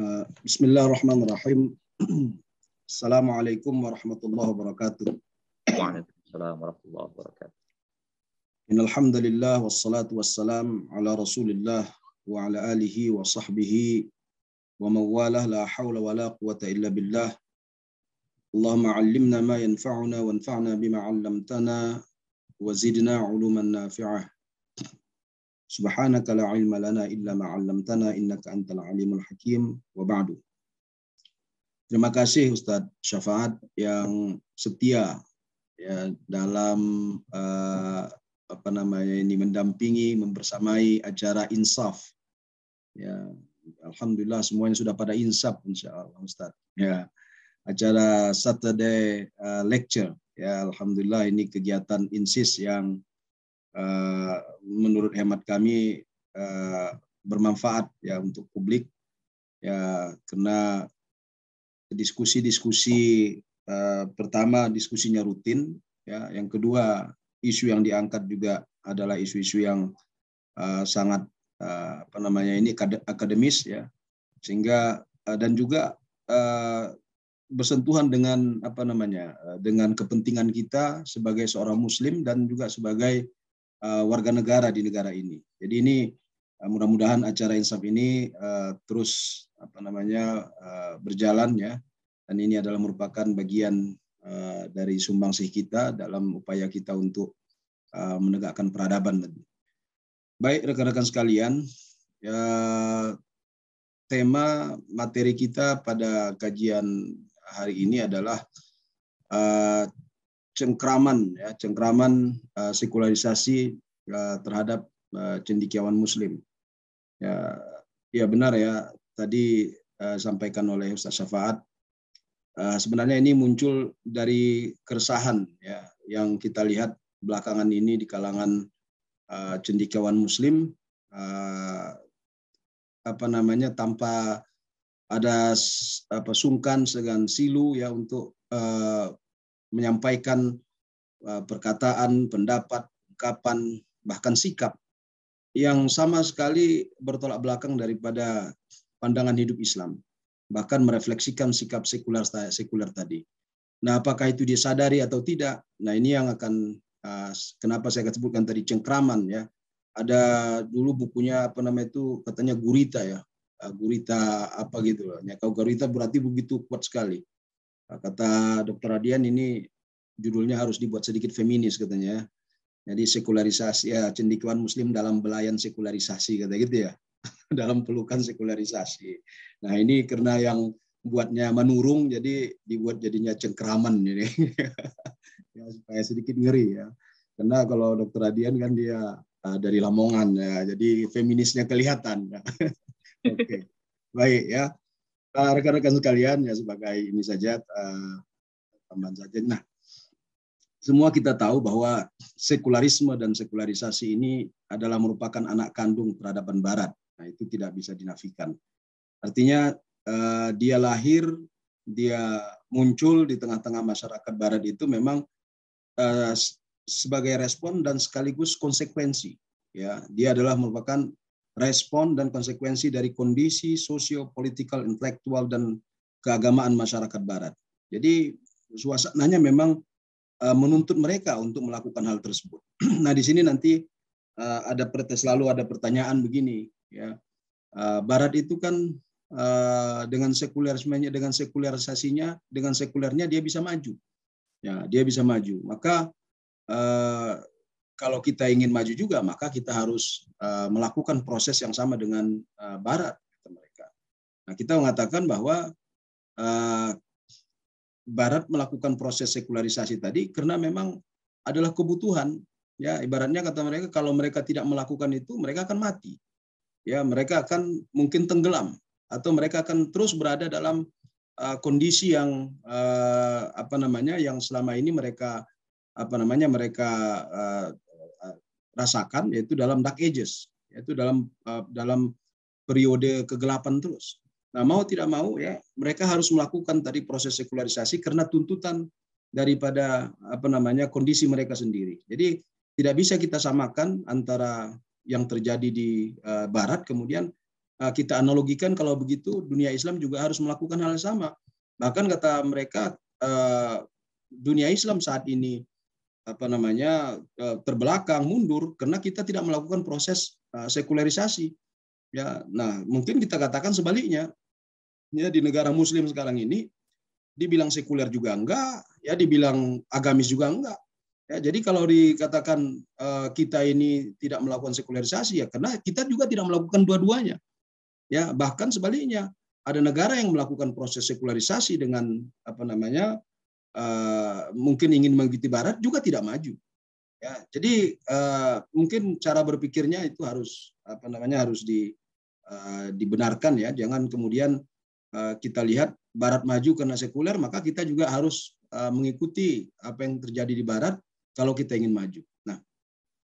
آه، بسم الله الرحمن الرحيم السلام عليكم ورحمة الله وبركاته وعليكم السلام ورحمة الله وبركاته إن الحمد لله والصلاة والسلام على رسول الله وعلى آله وصحبه ومن لا حول ولا قوة إلا بالله اللهم علمنا ما ينفعنا وانفعنا بما علمتنا وزدنا علوما نافعة Subhanaka la ilma lana illa ma'allamtana innaka antal alimul hakim wa ba'du. Terima kasih Ustaz Syafaat yang setia ya dalam uh, apa namanya ini mendampingi membersamai acara insaf. Ya, alhamdulillah semuanya sudah pada insaf insyaallah Ustaz. Ya. Acara Saturday uh, lecture ya alhamdulillah ini kegiatan INSIS yang Eh, menurut hemat kami eh, bermanfaat ya untuk publik ya karena diskusi-diskusi eh, pertama diskusinya rutin ya yang kedua isu yang diangkat juga adalah isu-isu yang uh, sangat uh, apa namanya ini akademis ya sehingga uh, dan juga uh, bersentuhan dengan apa namanya uh, dengan kepentingan kita sebagai seorang muslim dan juga sebagai uh, warga negara di negara ini. Jadi ini uh, mudah-mudahan acara Insaf ini uh, terus apa namanya uh, berjalan ya. Dan ini adalah merupakan bagian uh, dari sumbangsih kita dalam upaya kita untuk uh, menegakkan peradaban Baik rekan-rekan sekalian, ya, tema materi kita pada kajian hari ini adalah uh, cengkraman ya cengkraman uh, sekularisasi uh, terhadap uh, cendikiawan muslim ya ya benar ya tadi uh, sampaikan oleh Ustaz Syafaat uh, sebenarnya ini muncul dari keresahan ya yang kita lihat belakangan ini di kalangan uh, cendikiawan muslim uh, apa namanya tanpa ada apa sungkan segan silu ya untuk uh, menyampaikan eh, perkataan, pendapat, kapan bahkan sikap yang sama sekali bertolak belakang daripada pandangan hidup Islam, bahkan merefleksikan sikap sekular sekuler tadi. Nah, apakah itu disadari atau tidak? Nah, ini yang akan eh, kenapa saya akan sebutkan tadi cengkraman ya. Ada dulu bukunya apa namanya itu katanya gurita ya. Eh, gurita apa gitu loh. Ya, kalau gurita berarti begitu kuat sekali. Nah, kata Dr. Adian, ini judulnya harus dibuat sedikit feminis katanya. Jadi sekularisasi ya cendikiawan muslim dalam belayan sekularisasi kata gitu ya. dalam pelukan sekularisasi. Nah, ini karena yang buatnya menurung jadi dibuat jadinya cengkeraman ini, ya, supaya sedikit ngeri ya. Karena kalau Dr. Adian kan dia uh, dari Lamongan ya, jadi feminisnya kelihatan. Oke. okay. Baik ya. Eh, rekan-rekan sekalian ya sebagai ini saja eh, tambahan saja. Nah, semua kita tahu bahwa sekularisme dan sekularisasi ini adalah merupakan anak kandung peradaban Barat. Nah, itu tidak bisa dinafikan. Artinya eh, dia lahir, dia muncul di tengah-tengah masyarakat Barat itu memang sebagai respon dan sekaligus konsekuensi. Ya, dia adalah merupakan respon dan konsekuensi dari kondisi sosio politikal intelektual, dan keagamaan masyarakat barat. Jadi suasananya memang eh, menuntut mereka untuk melakukan hal tersebut. nah di sini nanti eh, ada ada selalu ada pertanyaan begini ya eh, Barat itu kan dengan sekulerismenya dengan sekularisasinya dengan sekulernya dia bisa maju ya dia bisa maju maka kalau kita ingin maju juga, maka kita harus eh, melakukan proses yang sama dengan eh, Barat, kata mereka. Nah, kita mengatakan bahwa eh, Barat melakukan proses sekularisasi tadi karena memang adalah kebutuhan. Ya, ibaratnya kata mereka, kalau mereka tidak melakukan itu, mereka akan mati. Ya, mereka akan mungkin tenggelam atau mereka akan terus berada dalam uh, kondisi yang uh, apa namanya, yang selama ini mereka apa namanya mereka rasakan yaitu dalam dark ages, yaitu dalam eh, dalam periode kegelapan terus. Nah, mau tidak mau ya mereka harus melakukan tadi proses sekularisasi karena tuntutan daripada apa namanya kondisi mereka sendiri. Jadi tidak bisa kita samakan antara yang terjadi di eh, barat kemudian eh, kita analogikan kalau begitu dunia Islam juga harus melakukan hal yang sama. Bahkan kata mereka dunia Islam saat ini apa namanya eh, terbelakang mundur karena kita tidak melakukan proses eh, sekularisasi ya nah mungkin kita katakan sebaliknya ya di negara muslim sekarang ini dibilang sekuler juga enggak ya dibilang agamis juga enggak ya jadi kalau dikatakan eh, kita ini tidak melakukan sekularisasi ya karena kita juga tidak melakukan dua-duanya ya bahkan sebaliknya ada negara yang melakukan proses sekularisasi dengan apa namanya uh, mungkin ingin mengikuti Barat juga tidak maju. Ya, jadi uh, mungkin cara berpikirnya itu harus apa namanya harus di, uh, dibenarkan ya. Jangan kemudian uh, kita lihat Barat maju karena sekuler, maka kita juga harus uh, mengikuti apa yang terjadi di Barat kalau kita ingin maju. Nah,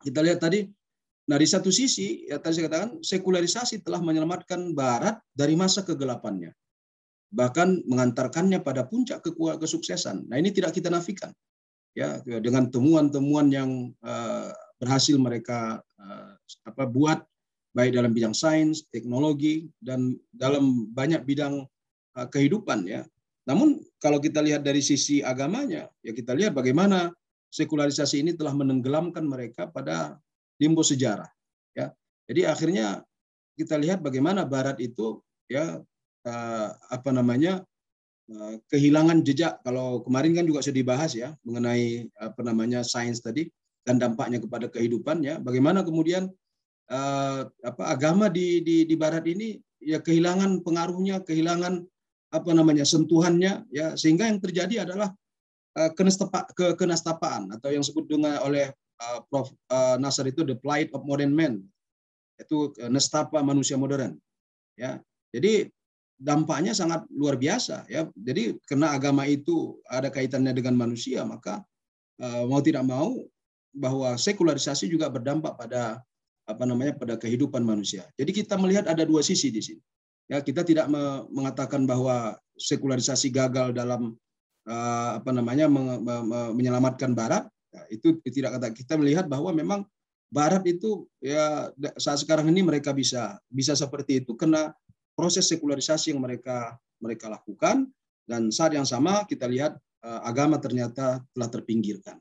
kita lihat tadi. Nah, di satu sisi ya tadi saya katakan sekularisasi telah menyelamatkan Barat dari masa kegelapannya bahkan mengantarkannya pada puncak kekuatan kesuksesan. Nah, ini tidak kita nafikan. Ya, dengan temuan-temuan yang uh, berhasil mereka uh, apa buat baik dalam bidang sains, teknologi dan dalam banyak bidang uh, kehidupan ya. Namun kalau kita lihat dari sisi agamanya, ya kita lihat bagaimana sekularisasi ini telah menenggelamkan mereka pada limbo sejarah ya. Jadi akhirnya kita lihat bagaimana barat itu ya uh, apa namanya uh, kehilangan jejak kalau kemarin kan juga sudah dibahas ya mengenai apa namanya sains tadi dan dampaknya kepada kehidupan ya bagaimana kemudian uh, apa agama di, di di barat ini ya kehilangan pengaruhnya kehilangan apa namanya sentuhannya ya sehingga yang terjadi adalah kenestapa, ke, kenastapaan atau yang disebut dengan oleh Prof eh, Nasar itu the plight of modern man itu nestapa manusia modern ya jadi dampaknya sangat luar biasa ya. Jadi karena agama itu ada kaitannya dengan manusia, maka eh, mau tidak mau bahwa sekularisasi juga berdampak pada apa namanya pada kehidupan manusia. Jadi kita melihat ada dua sisi di sini. Ya, kita tidak mengatakan bahwa sekularisasi gagal dalam eh, apa namanya menyelamatkan barat. Ya, itu tidak kata kita melihat bahwa memang barat itu ya saat sekarang ini mereka bisa bisa seperti itu karena proses sekularisasi yang mereka mereka lakukan dan saat yang sama kita lihat eh, agama ternyata telah terpinggirkan.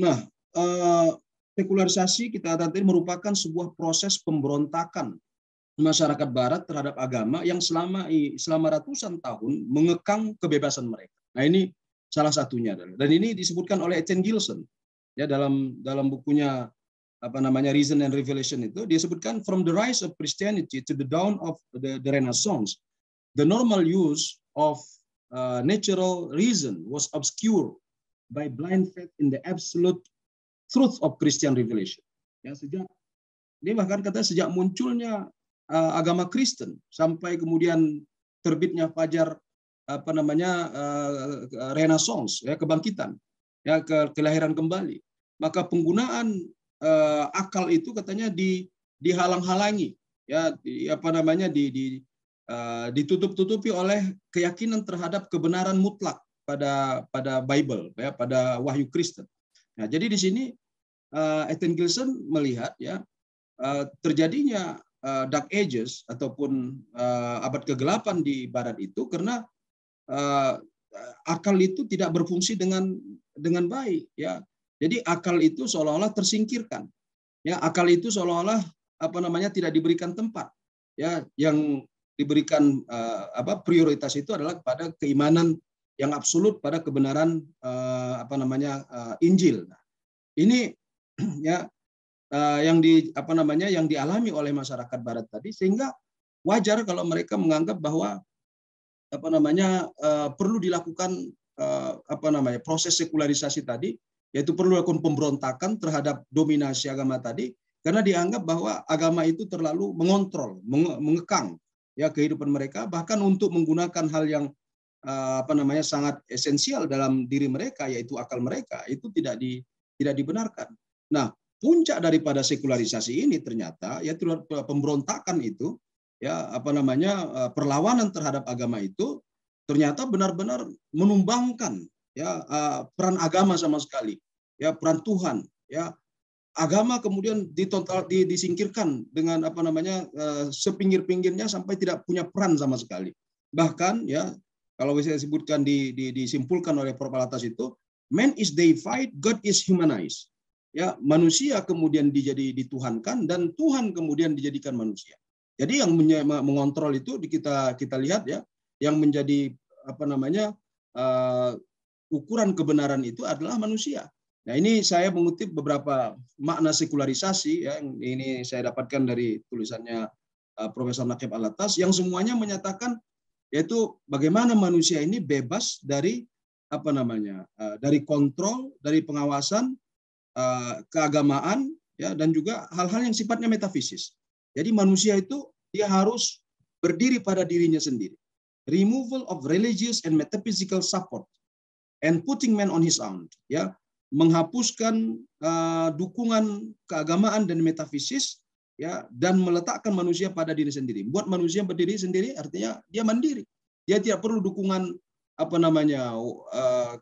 Nah, eh, sekularisasi kita tadi merupakan sebuah proses pemberontakan masyarakat barat terhadap agama yang selama selama ratusan tahun mengekang kebebasan mereka. Nah, ini salah satunya dan ini disebutkan oleh Etienne Gilson ya dalam dalam bukunya apa namanya Reason and Revelation itu disebutkan from the rise of Christianity to the dawn of the, the Renaissance, the normal use of uh, natural reason was obscured by blind faith in the absolute truth of Christian revelation. Ya sejak ini bahkan kata sejak munculnya uh, agama Kristen sampai kemudian terbitnya fajar apa namanya uh, Renaissance ya kebangkitan ya ke, kelahiran kembali maka penggunaan uh, akal itu katanya di dihalang-halangi ya di, apa namanya di, di uh, ditutup-tutupi oleh keyakinan terhadap kebenaran mutlak pada pada Bible ya pada wahyu Kristen. Nah, jadi di sini uh, Ethan Gilson melihat ya uh, terjadinya uh, Dark Ages ataupun uh, abad kegelapan di barat itu karena uh, akal itu tidak berfungsi dengan dengan baik ya jadi akal itu seolah-olah tersingkirkan. Ya, akal itu seolah-olah apa namanya tidak diberikan tempat. Ya, yang diberikan uh, apa prioritas itu adalah kepada keimanan yang absolut pada kebenaran uh, apa namanya uh, Injil. Nah, ini ya yang di apa namanya yang dialami oleh masyarakat barat tadi sehingga wajar kalau mereka menganggap bahwa apa namanya perlu dilakukan apa namanya proses sekularisasi tadi yaitu perlu dilakukan pemberontakan terhadap dominasi agama tadi karena dianggap bahwa agama itu terlalu mengontrol, mengekang ya kehidupan mereka bahkan untuk menggunakan hal yang eh, apa namanya sangat esensial dalam diri mereka yaitu akal mereka itu tidak di tidak dibenarkan. Nah, puncak daripada sekularisasi ini ternyata yaitu pemberontakan itu ya apa namanya eh, perlawanan terhadap agama itu ternyata benar-benar menumbangkan ya uh, peran agama sama sekali, ya peran Tuhan, ya agama kemudian di disingkirkan dengan apa namanya uh, sepinggir-pinggirnya sampai tidak punya peran sama sekali. Bahkan ya kalau bisa disebutkan di, di, disimpulkan oleh Propalatas itu man is deified, God is humanized. Ya, manusia kemudian dijadi dituhankan dan Tuhan kemudian dijadikan manusia. Jadi yang mengontrol itu kita kita lihat ya, yang menjadi apa namanya uh, ukuran kebenaran itu adalah manusia. Nah, ini saya mengutip beberapa makna sekularisasi ya, yang ini saya dapatkan dari tulisannya eh, Profesor Nakib Alatas yang semuanya menyatakan yaitu bagaimana manusia ini bebas dari apa namanya? Eh, dari kontrol, dari pengawasan eh, keagamaan ya dan juga hal-hal yang sifatnya metafisis. Jadi manusia itu dia harus berdiri pada dirinya sendiri. Removal of religious and metaphysical support and putting man on his own ya menghapuskan uh, dukungan keagamaan dan metafisis ya dan meletakkan manusia pada diri sendiri buat manusia berdiri sendiri artinya dia mandiri dia tidak perlu dukungan apa namanya uh,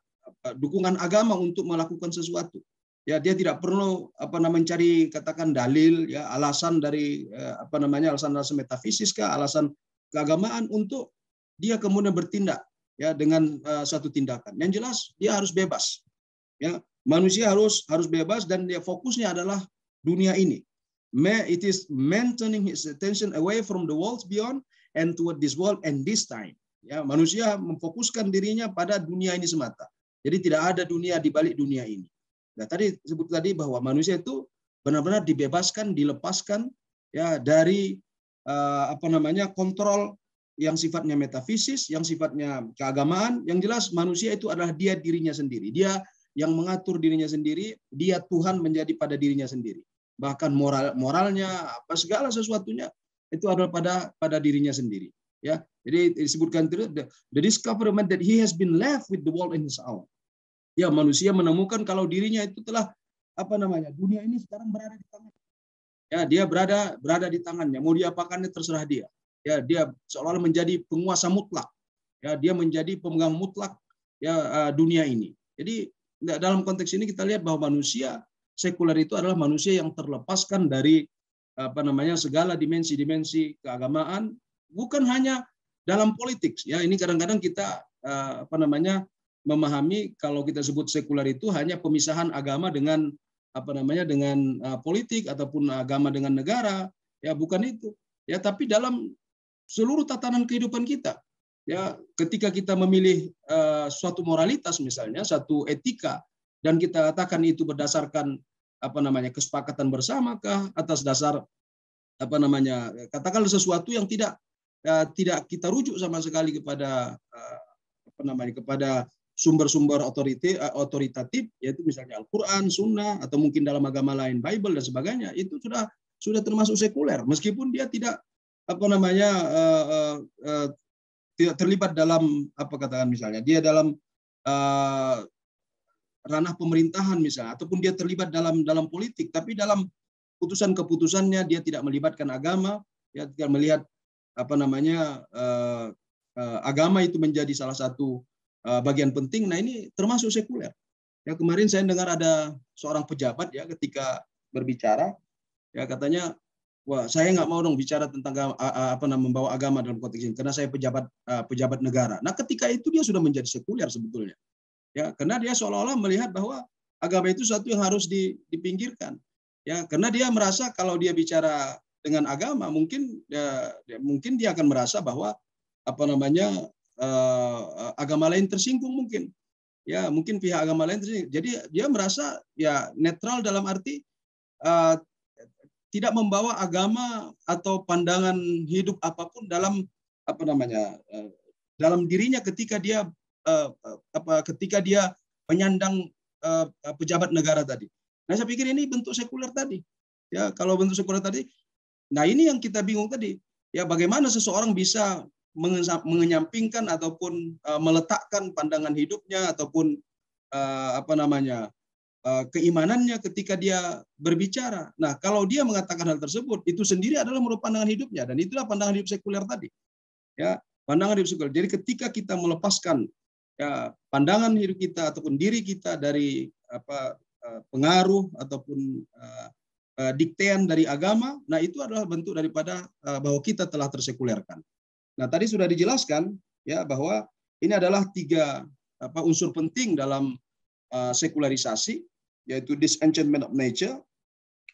dukungan agama untuk melakukan sesuatu ya dia tidak perlu apa namanya mencari katakan dalil ya alasan dari uh, apa namanya alasan-alasan metafisis kah alasan keagamaan untuk dia kemudian bertindak ya dengan uh, suatu tindakan. Yang jelas dia harus bebas. Ya, manusia harus harus bebas dan dia fokusnya adalah dunia ini. It is maintaining his attention away from the world beyond and toward this world and this time. Ya, manusia memfokuskan dirinya pada dunia ini semata. Jadi tidak ada dunia di balik dunia ini. Nah, tadi sebut tadi bahwa manusia itu benar-benar dibebaskan, dilepaskan ya dari uh, apa namanya kontrol yang sifatnya metafisis, yang sifatnya keagamaan, yang jelas manusia itu adalah dia dirinya sendiri. Dia yang mengatur dirinya sendiri, dia Tuhan menjadi pada dirinya sendiri. Bahkan moral moralnya, apa segala sesuatunya itu adalah pada pada dirinya sendiri. Ya, jadi disebutkan itu the, the discoverment that he has been left with the world in his own. Ya, manusia menemukan kalau dirinya itu telah apa namanya dunia ini sekarang berada di tangan. Ya, dia berada berada di tangannya. Mau diapakannya terserah dia ya dia seolah-olah menjadi penguasa mutlak ya dia menjadi pemegang mutlak ya eh, dunia ini jadi dalam konteks ini kita lihat bahwa manusia sekuler itu adalah manusia yang terlepaskan dari apa namanya segala dimensi-dimensi keagamaan bukan hanya dalam politik ya ini kadang-kadang kita eh, apa namanya memahami kalau kita sebut sekuler itu hanya pemisahan agama dengan apa namanya dengan eh, politik ataupun agama dengan negara ya bukan itu ya tapi dalam seluruh tatanan kehidupan kita. Ya, ketika kita memilih uh, suatu moralitas misalnya, satu etika dan kita katakan itu berdasarkan apa namanya kesepakatan bersamakah atas dasar apa namanya katakanlah sesuatu yang tidak uh, tidak kita rujuk sama sekali kepada uh, apa namanya kepada sumber-sumber otoriti, otoritatif yaitu misalnya Al-Qur'an, Sunnah atau mungkin dalam agama lain Bible dan sebagainya itu sudah sudah termasuk sekuler meskipun dia tidak apa namanya uh, uh, uh, tidak terlibat dalam apa katakan misalnya dia dalam uh, ranah pemerintahan misalnya ataupun dia terlibat dalam dalam politik tapi dalam putusan keputusannya dia tidak melibatkan agama ya tidak melihat apa namanya uh, uh, agama itu menjadi salah satu uh, bagian penting nah ini termasuk sekuler ya kemarin saya dengar ada seorang pejabat ya ketika berbicara ya katanya wah saya nggak mau dong bicara tentang apa namanya membawa agama dalam konteks ini karena saya pejabat pejabat negara. Nah ketika itu dia sudah menjadi sekuler sebetulnya, ya karena dia seolah-olah melihat bahwa agama itu satu yang harus dipinggirkan, ya karena dia merasa kalau dia bicara dengan agama mungkin ya, ya mungkin dia akan merasa bahwa apa namanya eh, agama lain tersinggung mungkin, ya mungkin pihak agama lain tersinggung. Jadi dia merasa ya netral dalam arti Uh, tidak membawa agama atau pandangan hidup apapun dalam apa namanya eh, dalam dirinya ketika dia eh, eh, apa ketika dia menyandang pejabat negara tadi. Nah saya pikir ini bentuk sekuler tadi. Ya kalau bentuk sekuler tadi, nah ini yang kita bingung tadi. Ya bagaimana seseorang bisa mengenyampingkan ataupun meletakkan pandangan hidupnya ataupun apa namanya Eh, keimanannya ketika dia berbicara. Nah, kalau dia mengatakan hal tersebut, itu sendiri adalah merupakan pandangan hidupnya dan itulah pandangan hidup sekuler tadi. Ya, pandangan hidup sekuler. Jadi ketika kita melepaskan ya, pandangan hidup kita ataupun diri kita dari apa eh, pengaruh ataupun uh, uh, diktean dari agama, nah itu adalah bentuk daripada uh, bahwa kita telah tersekulerkan. Nah, tadi sudah dijelaskan ya bahwa ini adalah tiga apa unsur penting dalam sekularisasi yaitu disenchantment of nature,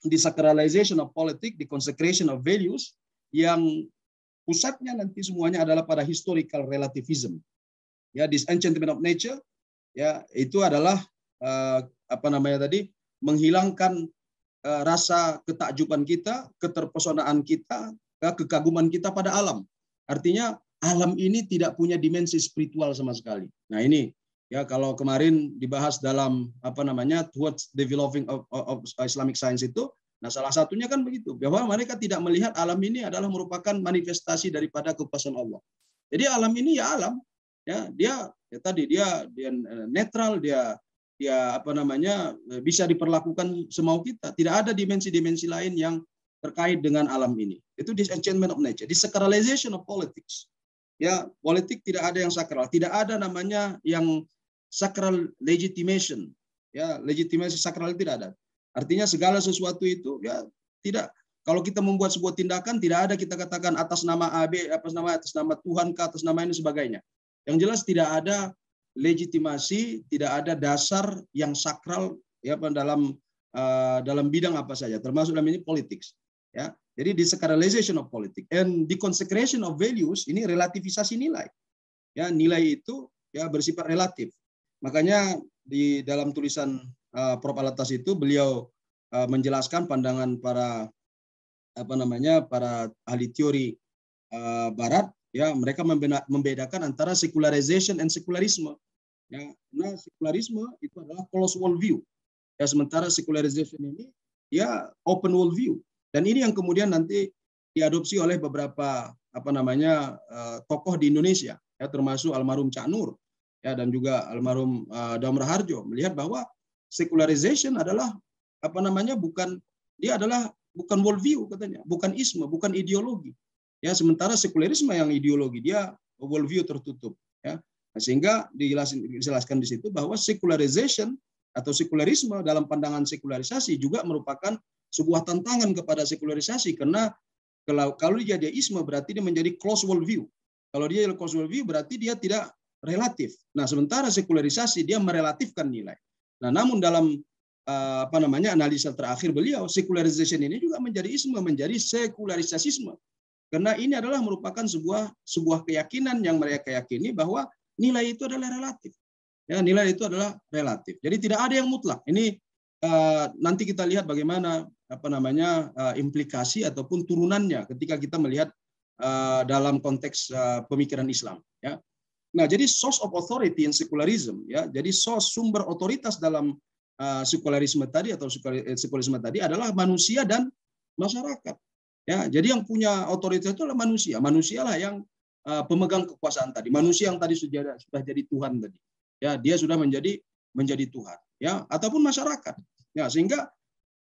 desacralization of politics, the consecration of values, yang pusatnya nanti semuanya adalah pada historical relativism. Ya, disenchantment of nature, ya itu adalah uh, apa namanya tadi menghilangkan uh, rasa ketakjuban kita, keterpesonaan kita, ya, kekaguman kita pada alam. Artinya alam ini tidak punya dimensi spiritual sama sekali. Nah ini Ya, kalau kemarin dibahas dalam apa namanya towards developing of, of, Islamic science itu, nah salah satunya kan begitu bahwa mereka tidak melihat alam ini adalah merupakan manifestasi daripada kekuasaan Allah. Jadi alam ini ya alam, ya dia ya tadi dia dia eh, netral, dia dia apa namanya eh, bisa diperlakukan semau kita. Tidak ada dimensi-dimensi lain yang terkait dengan alam ini. Itu disenchantment of nature, disacralization of politics ya politik tidak ada yang sakral, tidak ada namanya yang sakral legitimation, ya legitimasi sakral tidak ada. Artinya segala sesuatu itu ya tidak kalau kita membuat sebuah tindakan tidak ada kita katakan atas nama AB atas nama atas nama Tuhan ke atas nama ini sebagainya. Yang jelas tidak ada legitimasi, tidak ada dasar yang sakral ya dalam eh, dalam bidang apa saja termasuk dalam ini politik ya. Jadi desacralization of politics and deconsecration of values ini relativisasi nilai. Ya, nilai itu ya bersifat relatif. Makanya di dalam tulisan uh, Prof Alatas itu beliau uh, menjelaskan pandangan para apa namanya para ahli teori uh, barat ya mereka membedakan antara secularization and sekularisme. Ya, nah sekularisme itu adalah close world view. Ya sementara secularization ini ya open world view dan ini yang kemudian nanti diadopsi oleh beberapa apa namanya eh, tokoh di Indonesia, ya termasuk almarhum Cak Nur, ya dan juga almarhum uh, eh, Damra Harjo melihat bahwa secularization adalah apa namanya bukan dia adalah bukan worldview katanya, bukan isme, bukan ideologi. Ya sementara sekulerisme yang ideologi dia worldview tertutup. Ya. Nah, sehingga dijelaskan, dijelaskan di situ bahwa secularization atau sekularisme dalam pandangan sekularisasi juga merupakan sebuah tantangan kepada sekularisasi karena kalau kalau dia deisme berarti dia menjadi close world view. Kalau dia close world view berarti dia tidak relatif. Nah, sementara sekularisasi dia merelatifkan nilai. Nah, namun dalam eh, apa namanya analisa terakhir beliau, secularization ini juga menjadi isme, menjadi sekularisasisme. Karena ini adalah merupakan sebuah sebuah keyakinan yang mereka yakini bahwa nilai itu adalah relatif. Ya, nilai itu adalah relatif. Jadi tidak ada yang mutlak. Ini eh, nanti kita lihat bagaimana apa namanya eh, implikasi ataupun turunannya ketika kita melihat eh, dalam konteks eh, pemikiran Islam ya. Nah, jadi source of authority in secularism ya. Jadi source sumber otoritas dalam sekularisme tadi atau sekularisme tadi adalah manusia dan masyarakat. Ya, jadi yang punya otoritas itu adalah manusia. Manusialah yang uh, pemegang kekuasaan tadi. Manusia yang tadi sudah sudah jadi Tuhan tadi. Ya, dia sudah menjadi menjadi Tuhan, ya, ataupun masyarakat. Ya, sehingga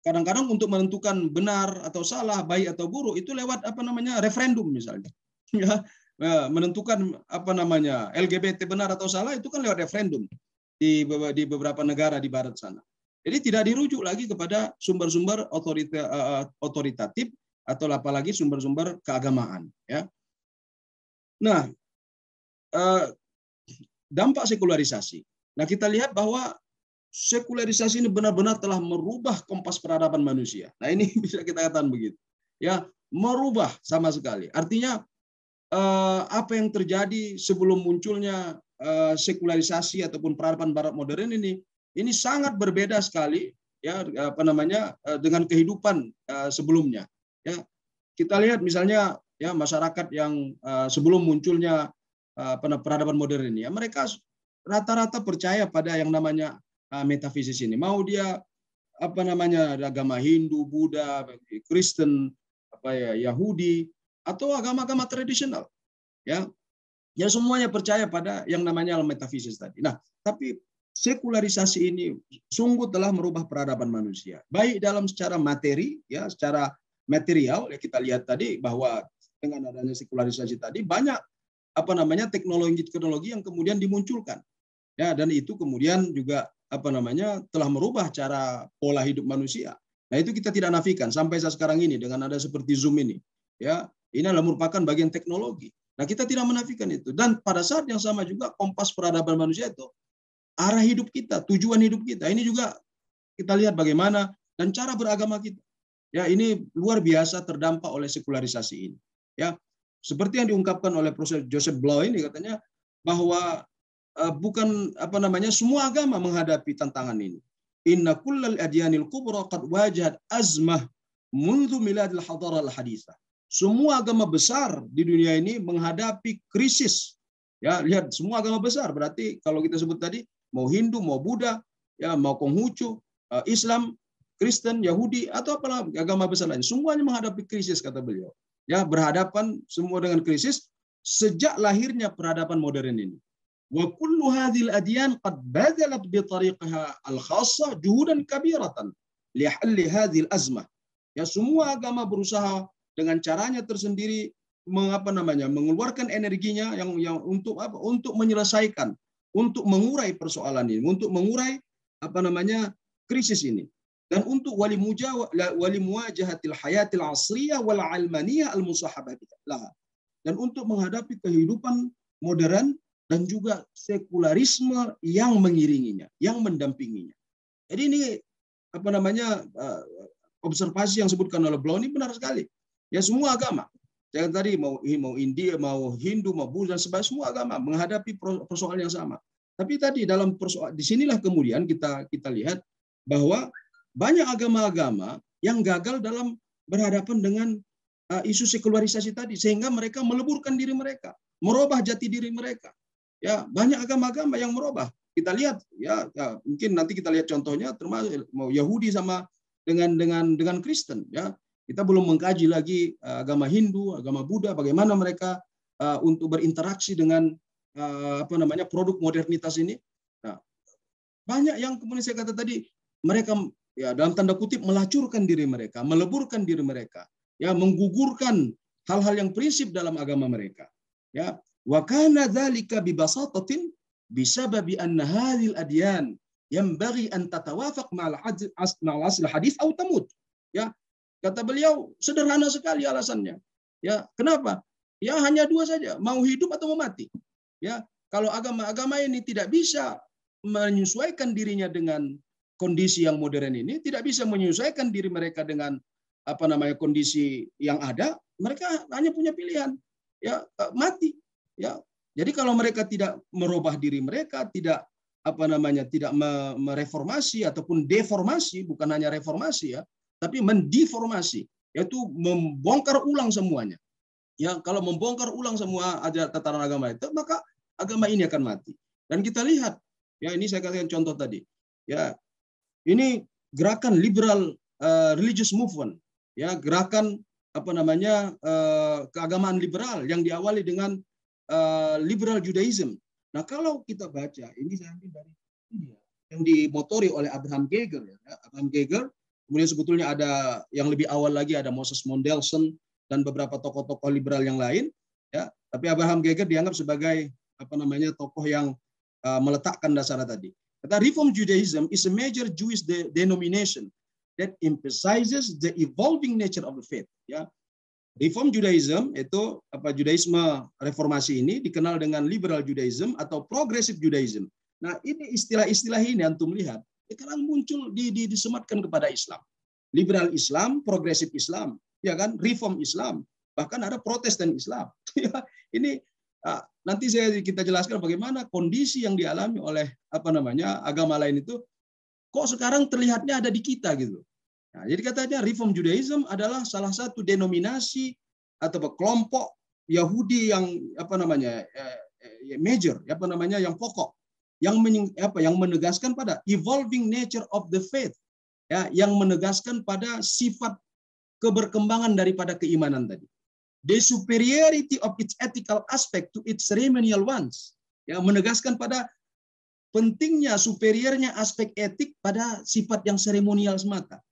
kadang-kadang untuk menentukan benar atau salah, baik atau buruk itu lewat apa namanya referendum misalnya. Ya, ya, menentukan apa namanya LGBT benar atau salah itu kan lewat referendum di di beberapa negara di barat sana. Jadi tidak dirujuk lagi kepada sumber-sumber otorita, eh, eh, otoritatif atau apalagi sumber-sumber keagamaan. Ya. Nah, eh, dampak sekularisasi. Nah kita lihat bahwa sekularisasi ini benar-benar telah merubah kompas peradaban manusia. Nah ini bisa kita katakan begitu. Ya, merubah sama sekali. Artinya eh, apa yang terjadi sebelum munculnya eh, sekularisasi ataupun peradaban barat modern ini ini sangat berbeda sekali ya apa namanya eh, dengan kehidupan sebelumnya. Ya, kita lihat misalnya ya masyarakat yang sebelum munculnya peradaban modern ini ya mereka rata-rata percaya pada yang namanya Ah, metafisis ini. Mau dia apa namanya agama Hindu, Buddha, Kristen, apa ya Yahudi atau agama-agama tradisional. Ya. Ya semuanya percaya pada yang namanya metafisis tadi. Nah, tapi sekularisasi ini sungguh telah merubah peradaban manusia. Baik dalam secara materi ya, secara material ya kita lihat tadi bahwa dengan adanya sekularisasi tadi banyak apa namanya teknologi-teknologi yang kemudian dimunculkan Ya, dan itu kemudian juga apa namanya telah merubah cara pola hidup manusia. Nah, itu kita tidak nafikan sampai saat sekarang ini dengan ada seperti Zoom ini. Ya, ini adalah merupakan bagian teknologi. Nah, kita tidak menafikan itu. Dan pada saat yang sama juga kompas peradaban manusia itu arah hidup kita, tujuan hidup kita. Ini juga kita lihat bagaimana dan cara beragama kita. Ya, ini luar biasa terdampak oleh sekularisasi ini. Ya, seperti yang diungkapkan oleh proses Joseph Blow ini katanya bahwa Eh, bukan apa namanya semua agama menghadapi tantangan ini. Inna kullal adyanil kubra qad wajahat azmah mundu miladil hadara al haditha. Semua agama besar di dunia ini menghadapi krisis. Ya, lihat semua agama besar berarti kalau kita sebut tadi mau Hindu, mau Buddha, ya mau Konghucu, eh, Islam, Kristen, Yahudi atau apalah agama besar lain. Semuanya menghadapi krisis kata beliau. Ya, berhadapan semua dengan krisis sejak lahirnya peradaban modern ini. وكل هذه الأديان قد بذلت بطريقها الخاصة جهودا كبيرة لحل هذه الأزمة ya semua agama berusaha dengan caranya tersendiri mengapa namanya mengeluarkan energinya yang yang untuk apa untuk menyelesaikan untuk mengurai persoalan ini untuk mengurai apa namanya krisis ini dan untuk wali muja wali muajahatil hayatil asriyah wal almaniyah al musahabah dan untuk menghadapi kehidupan modern dan juga sekularisme yang mengiringinya, yang mendampinginya. Jadi ini apa namanya eh, observasi yang disebutkan oleh Blau ini benar sekali. Ya semua agama, saya tadi mau mau India, mau Hindu, mau Buddha, dan sebagainya semua agama menghadapi persoalan yang sama. Tapi tadi dalam persoalan disinilah kemudian kita kita lihat bahwa banyak agama-agama yang gagal dalam berhadapan dengan eh, isu sekularisasi tadi sehingga mereka meleburkan diri mereka, merubah jati diri mereka. Ya, banyak agama-agama yang merubah. Kita lihat ya, ya, mungkin nanti kita lihat contohnya termasuk mau Yahudi sama dengan dengan dengan Kristen ya. Kita belum mengkaji lagi eh, agama Hindu, agama Buddha bagaimana mereka uh, untuk berinteraksi dengan uh, apa namanya produk modernitas ini. Nah, banyak yang kemudian saya kata tadi mereka ya dalam tanda kutip melacurkan diri mereka, meleburkan diri mereka, ya menggugurkan hal-hal yang prinsip dalam agama mereka. Ya, Wa kana dzalika bibasatatin bisababi anna hadhil adyan bagi an tatawafaq ma'al asl hadis atau tamut. Ya, kata beliau sederhana sekali alasannya. Ya, kenapa? Ya hanya dua saja, mau hidup atau mau mati. Ya, kalau agama-agama ini tidak bisa menyesuaikan dirinya dengan kondisi yang modern ini, tidak bisa menyesuaikan diri mereka dengan apa namanya kondisi yang ada, mereka hanya punya pilihan, ya mati. Ya, jadi kalau mereka tidak merubah diri mereka, tidak apa namanya, tidak mereformasi ataupun deformasi, bukan hanya reformasi ya, tapi mendiformasi yaitu membongkar ulang semuanya. Ya, kalau membongkar ulang semua ajaran tataran agama itu, maka agama ini akan mati. Dan kita lihat, ya ini saya katakan contoh tadi. Ya, ini gerakan liberal uh, religious movement, ya gerakan apa namanya uh, keagamaan liberal yang diawali dengan Eh, liberal Judaism. Nah kalau kita baca ini saya ambil dari ya, yang dimotori oleh Abraham Geiger ya. Abraham Geiger kemudian sebetulnya ada yang lebih awal lagi ada Moses Mondelson dan beberapa tokoh-tokoh liberal yang lain ya tapi Abraham Geiger dianggap sebagai apa namanya tokoh yang uh, meletakkan dasar tadi kata Reform Judaism is a major Jewish de denomination that emphasizes the evolving nature of the faith ya Reform Judaism itu apa Judaisme reformasi ini dikenal dengan liberal Judaism atau progressive Judaism. Nah, ini istilah-istilah ini antum lihat sekarang muncul di, di disematkan kepada Islam. Liberal Islam, progresif Islam, ya kan? Reform Islam, bahkan ada Protestan Islam. Ya, ini ah, nanti saya kita jelaskan bagaimana kondisi yang dialami oleh apa namanya agama lain itu kok sekarang terlihatnya ada di kita gitu. Nah, jadi katanya Reform Judaism adalah salah satu denominasi atau kelompok Yahudi yang apa namanya eh, eh, ya, major, ya, apa namanya yang pokok, yang men, apa yang menegaskan pada evolving nature of the faith, ya, yang menegaskan pada sifat keberkembangan daripada keimanan tadi. The superiority of its ethical aspect to its ceremonial ones, ya menegaskan pada pentingnya superiornya aspek etik pada sifat yang seremonial semata.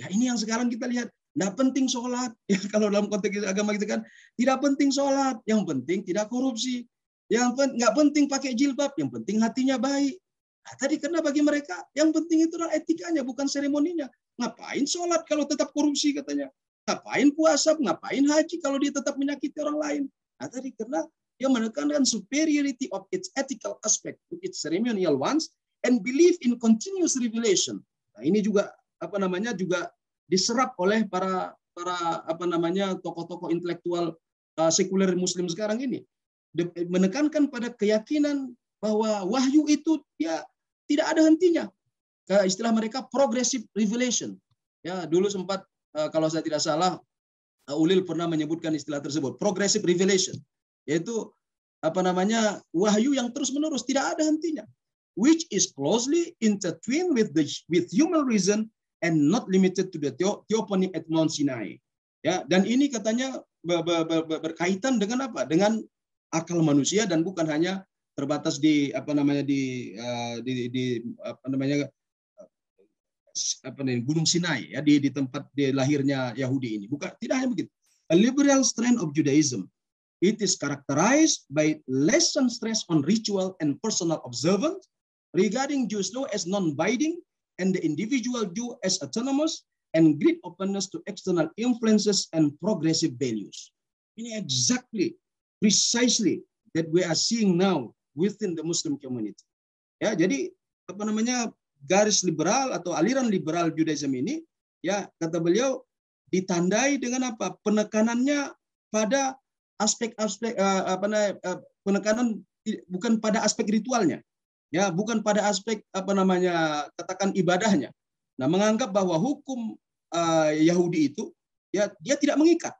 Ya ini yang sekarang kita lihat. Tidak penting sholat. Ya, kalau dalam konteks agama kita kan, tidak penting sholat. Yang penting tidak korupsi. Yang pen, nggak penting pakai jilbab. Yang penting hatinya baik. Nah, tadi karena bagi mereka yang penting itu adalah etikanya, bukan seremoninya. Ngapain sholat kalau tetap korupsi katanya? Ngapain puasa? Ngapain haji kalau dia tetap menyakiti orang lain? Nah, tadi karena dia menekankan superiority of its ethical aspect to its ceremonial ones and believe in continuous revelation. Nah, ini juga apa namanya juga diserap oleh para para apa namanya tokoh-tokoh intelektual uh, sekuler muslim sekarang ini menekankan pada keyakinan bahwa wahyu itu ya tidak ada hentinya uh, istilah mereka progressive revelation ya dulu sempat uh, kalau saya tidak salah uh, Ulil pernah menyebutkan istilah tersebut progressive revelation yaitu apa namanya wahyu yang terus menerus tidak ada hentinya which is closely intertwined with the with human reason and not limited to the theophany at Mount Sinai. Ya, dan ini katanya berkaitan dengan apa? Dengan akal manusia dan bukan hanya terbatas di apa namanya di uh, di, di apa namanya eh, apa namanya Gunung Sinai ya di, di tempat di lahirnya Yahudi ini. Bukan tidak hanya begitu. A liberal strain of Judaism. It is characterized by less stress on ritual and personal observance regarding Jewish law as non-binding and the individual Jew as autonomous and great openness to external influences and progressive values. Ini exactly, precisely that we are seeing now within the Muslim community. Ya, jadi apa namanya garis liberal atau aliran liberal Judaism ini, ya kata beliau ditandai dengan apa? Penekanannya pada aspek-aspek uh, apa uh, eh, penekanan bukan pada aspek ritualnya, ya bukan pada aspek apa namanya katakan ibadahnya. Nah menganggap bahwa hukum uh, Yahudi itu ya dia tidak mengikat.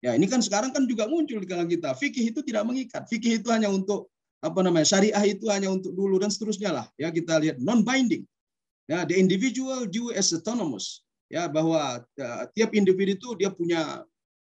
Ya ini kan sekarang kan juga muncul di kalangan kita. Fikih itu tidak mengikat. Fikih itu hanya untuk apa namanya syariah itu hanya untuk dulu dan seterusnya lah. Ya kita lihat non binding. Ya the individual due as autonomous. Ya bahwa uh, tiap individu itu dia punya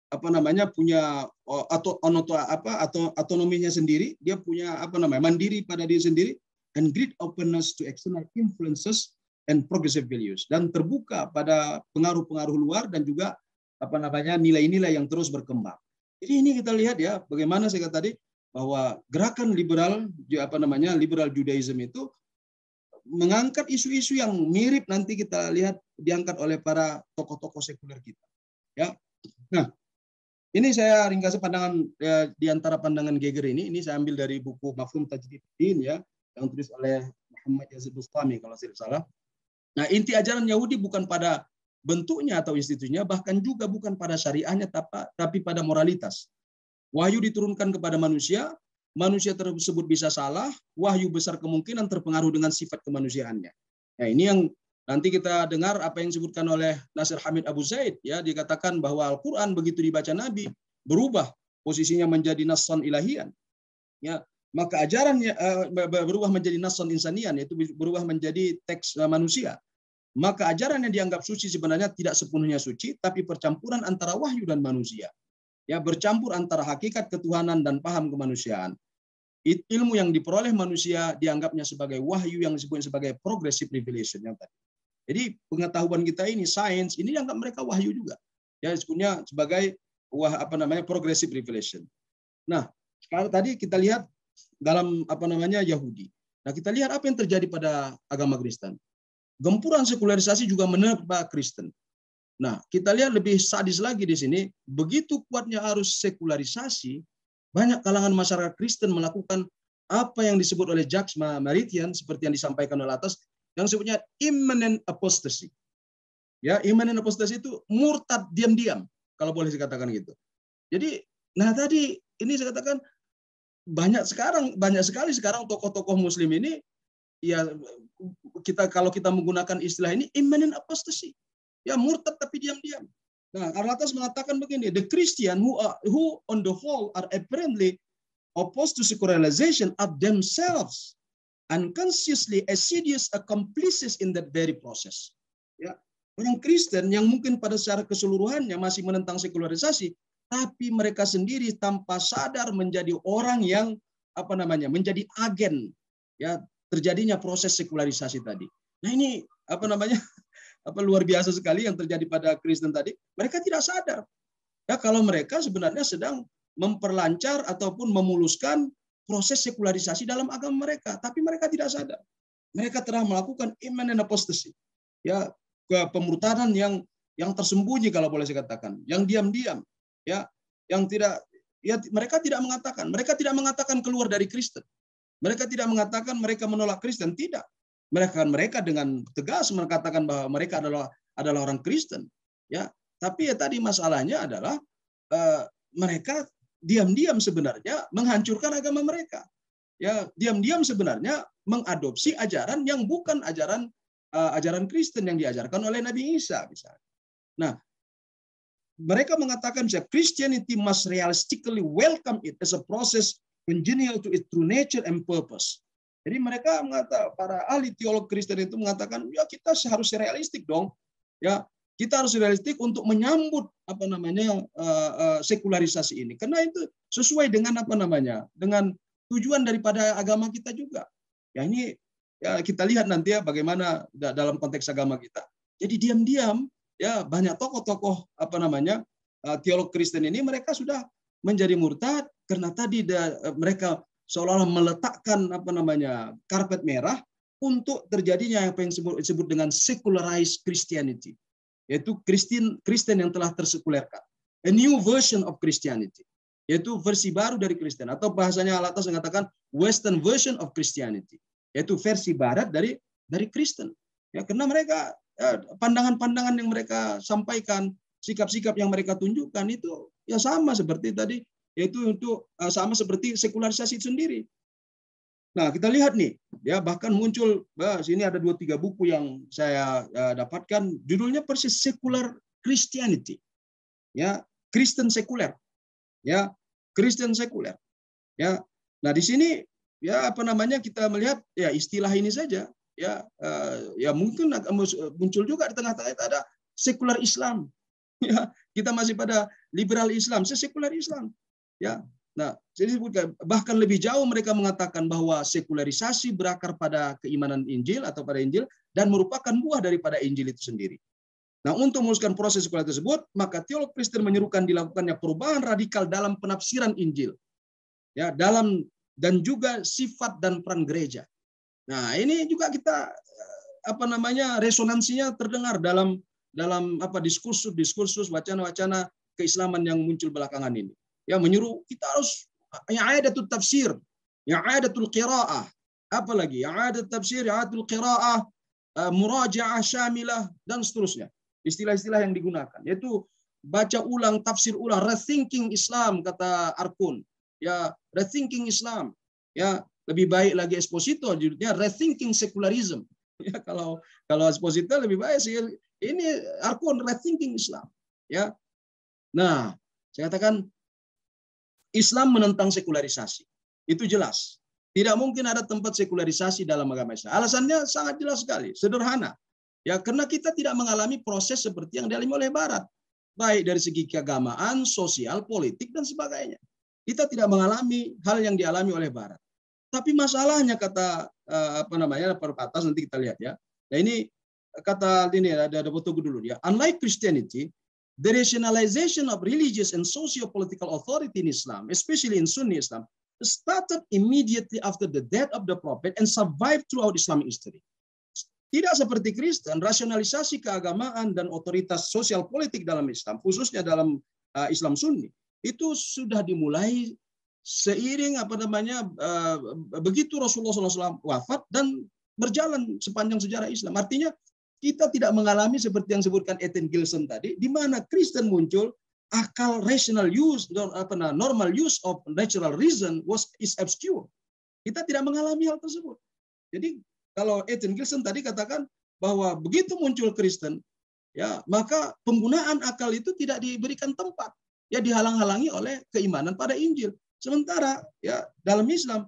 apa namanya punya eh, atau onoto apa atau autonominya sendiri dia punya apa namanya mandiri pada diri sendiri and great openness to external influences and progressive values dan terbuka pada pengaruh-pengaruh luar dan juga apa namanya nilai-nilai yang terus berkembang. Jadi ini kita lihat ya bagaimana saya kata tadi bahwa gerakan liberal apa namanya liberal Judaism itu mengangkat isu-isu yang mirip nanti kita lihat diangkat oleh para tokoh-tokoh sekuler kita. Ya. Nah, ini saya ringkas pandangan ya, di antara pandangan Geger ini, ini saya ambil dari buku Mafhum Tajdiddin ya, yang tulis oleh Muhammad Yazid Bustami kalau tidak salah. Nah, inti ajaran Yahudi bukan pada bentuknya atau institusinya, bahkan juga bukan pada syariahnya, tapi pada moralitas. Wahyu diturunkan kepada manusia, manusia tersebut bisa salah, wahyu besar kemungkinan terpengaruh dengan sifat kemanusiaannya. Nah, ini yang nanti kita dengar apa yang disebutkan oleh Nasir Hamid Abu Zaid ya dikatakan bahwa Al-Qur'an begitu dibaca Nabi berubah posisinya menjadi nasan ilahian. Ya, maka ajaran eh, berubah menjadi nason insanian yaitu berubah menjadi teks eh, manusia maka ajaran yang dianggap suci sebenarnya tidak sepenuhnya suci tapi percampuran antara wahyu dan manusia ya bercampur antara hakikat ketuhanan dan paham kemanusiaan ilmu yang diperoleh manusia dianggapnya sebagai wahyu yang disebut sebagai progressive revelation yang tadi jadi pengetahuan kita ini sains ini dianggap mereka wahyu juga ya sebenarnya sebagai wah apa namanya progressive revelation nah sekarang tadi kita lihat dalam apa namanya Yahudi. Nah, kita lihat apa yang terjadi pada agama Kristen. Gempuran sekularisasi juga menerpa Kristen. Nah, kita lihat lebih sadis lagi di sini, begitu kuatnya arus sekularisasi, banyak kalangan masyarakat Kristen melakukan apa yang disebut oleh Jacques Maritian seperti yang disampaikan oleh atas yang sebutnya imminent apostasy. Ya, imminent apostasy itu murtad diam-diam kalau boleh dikatakan gitu. Jadi, nah tadi ini saya katakan banyak sekarang banyak sekali sekarang tokoh-tokoh muslim ini ya kita kalau kita menggunakan istilah ini imminent apostasi ya murtad tapi diam-diam nah Arlatas mengatakan begini the Christian who are, who on the whole are apparently opposed to secularization are themselves unconsciously assiduous accomplices in that very process ya orang Kristen yang mungkin pada secara keseluruhannya masih menentang sekularisasi tapi mereka sendiri tanpa sadar menjadi orang yang apa namanya menjadi agen ya terjadinya proses sekularisasi tadi. Nah ini apa namanya apa luar biasa sekali yang terjadi pada Kristen tadi. Mereka tidak sadar ya kalau mereka sebenarnya sedang memperlancar ataupun memuluskan proses sekularisasi dalam agama mereka, tapi mereka tidak sadar. Mereka telah melakukan iman dan apostasi ya ke pemurtadan yang yang tersembunyi kalau boleh saya katakan, yang diam-diam ya yang tidak ya mereka tidak mengatakan mereka tidak mengatakan keluar dari Kristen mereka tidak mengatakan mereka menolak Kristen tidak mereka mereka dengan tegas mengatakan bahwa mereka adalah adalah orang Kristen ya tapi ya tadi masalahnya adalah uh, mereka diam-diam sebenarnya menghancurkan agama mereka ya diam-diam sebenarnya mengadopsi ajaran yang bukan ajaran uh, ajaran Kristen yang diajarkan oleh Nabi Isa misalnya nah mereka mengatakan bahwa Christianity must realistically welcome it as a process congenial to its true nature and purpose. Jadi mereka mengatakan para ahli teolog Kristen itu mengatakan ya kita harus realistik dong. Ya, kita harus realistik untuk menyambut apa namanya uh, uh, sekularisasi ini. Karena itu sesuai dengan apa namanya? dengan tujuan daripada agama kita juga. Ya ini ya kita lihat nanti ya bagaimana dalam konteks agama kita. Jadi diam-diam ya banyak tokoh-tokoh apa namanya eh, teolog Kristen ini mereka sudah menjadi murtad karena tadi da, eh, mereka seolah-olah meletakkan apa namanya karpet merah untuk terjadinya apa yang disebut dengan secularized Christianity yaitu Kristen Kristen yang telah tersekulerkan a new version of Christianity yaitu versi baru dari Kristen atau bahasanya Alatas mengatakan Western version of Christianity yaitu versi barat dari dari Kristen ya karena mereka Ya, pandangan-pandangan yang mereka sampaikan, sikap-sikap yang mereka tunjukkan itu ya sama seperti tadi, yaitu untuk eh, sama seperti sekularisasi itu sendiri. Nah, kita lihat nih, ya bahkan muncul bah, sini ada dua tiga buku yang saya ya, dapatkan judulnya persis secular Christianity. Ya, Kristen sekuler. Ya, Kristen sekuler. Ya. Nah, di sini ya apa namanya kita melihat ya istilah ini saja ya uh, ya mungkin muncul juga di tengah-tengah itu ada sekular Islam ya kita masih pada liberal Islam sekular Islam ya nah jadi bahkan lebih jauh mereka mengatakan bahwa sekularisasi berakar pada keimanan Injil atau pada Injil dan merupakan buah daripada Injil itu sendiri nah untuk menguruskan proses sekular tersebut maka teolog Kristen menyerukan dilakukannya perubahan radikal dalam penafsiran Injil ya dalam dan juga sifat dan peran gereja Nah, ini juga kita eh, apa namanya resonansinya terdengar dalam dalam apa diskursus-diskursus wacana-wacana keislaman yang muncul belakangan ini. Ya menyuruh kita harus yang ada tuh tafsir, yang ada i'adatul apa lagi yang ada tafsir, yang ada qiraah, eh, murajaah syamilah dan seterusnya. Istilah-istilah yang digunakan yaitu baca ulang tafsir ulang rethinking Islam kata Arkun. Ya, rethinking Islam. Ya, lebih baik lagi Esposito judulnya Rethinking Secularism. Ya, kalau kalau Esposito lebih baik sih ini Arkon Rethinking Islam. Ya. Nah, saya katakan Islam menentang sekularisasi. Itu jelas. Tidak mungkin ada tempat sekularisasi dalam agama Islam. Alasannya sangat jelas sekali, sederhana. Ya, karena kita tidak mengalami proses seperti yang dialami oleh Barat. Baik dari segi keagamaan, sosial, politik, dan sebagainya. Kita tidak mengalami hal yang dialami oleh Barat. Tapi masalahnya kata eh, apa namanya perbatas nanti kita lihat ya. Nah ini kata ini ada ada foto dulu ya. Unlike Christianity, the rationalization of religious and socio-political authority in Islam, especially in Sunni Islam, started immediately after the death of the prophet and survived throughout Islamic history. Tidak seperti Kristen, rasionalisasi keagamaan dan otoritas sosial politik dalam Islam, khususnya dalam eh, Islam Sunni, itu sudah dimulai seiring apa namanya eh, begitu Rasulullah SAW wafat dan berjalan sepanjang sejarah Islam. Artinya kita tidak mengalami seperti yang disebutkan Ethan Gilson tadi, di mana Kristen muncul, akal rational use, apa normal use of natural reason was is obscure. Kita tidak mengalami hal tersebut. Jadi kalau Ethan Gilson tadi katakan bahwa begitu muncul Kristen, ya maka penggunaan akal itu tidak diberikan tempat, ya dihalang-halangi oleh keimanan pada Injil. Sementara ya dalam Islam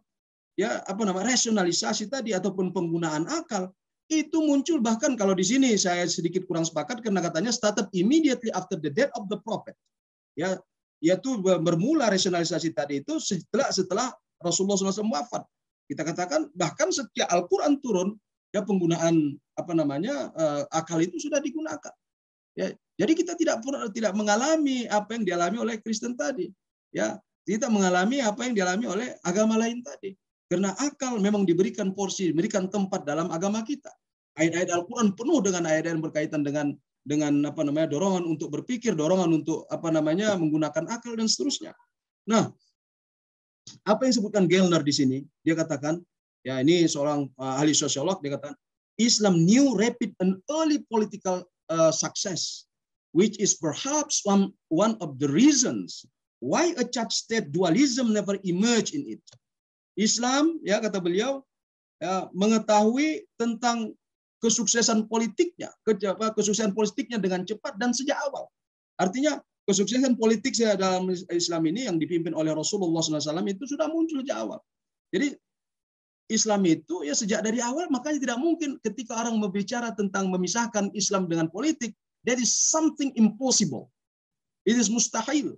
ya apa nama rasionalisasi tadi ataupun penggunaan akal itu muncul bahkan kalau di sini saya sedikit kurang sepakat karena katanya started immediately after the death of the prophet. Ya yaitu bermula rasionalisasi tadi itu setelah setelah Rasulullah SAW wafat. Kita katakan bahkan setiap Al-Qur'an turun ya penggunaan apa namanya eh, akal itu sudah digunakan. Ya, jadi kita tidak tidak mengalami apa yang dialami oleh Kristen tadi. Ya, tidak mengalami apa yang dialami oleh agama lain tadi. Karena akal memang diberikan porsi, diberikan tempat dalam agama kita. Ayat-ayat Al-Quran penuh dengan ayat-ayat yang berkaitan dengan dengan apa namanya dorongan untuk berpikir, dorongan untuk apa namanya menggunakan akal dan seterusnya. Nah, apa yang disebutkan Gellner di sini? Dia katakan, ya ini seorang eh, ahli sosiolog dia katakan, Islam new rapid and early political uh, success which is perhaps one, one of the reasons why a church state dualism never emerge in it. Islam, ya kata beliau, ya, mengetahui tentang kesuksesan politiknya, ke, kesuksesan politiknya dengan cepat dan sejak awal. Artinya kesuksesan politik dalam Islam ini yang dipimpin oleh Rasulullah SAW itu sudah muncul sejak awal. Jadi Islam itu ya sejak dari awal makanya tidak mungkin ketika orang berbicara tentang memisahkan Islam dengan politik, that is something impossible. It is mustahil.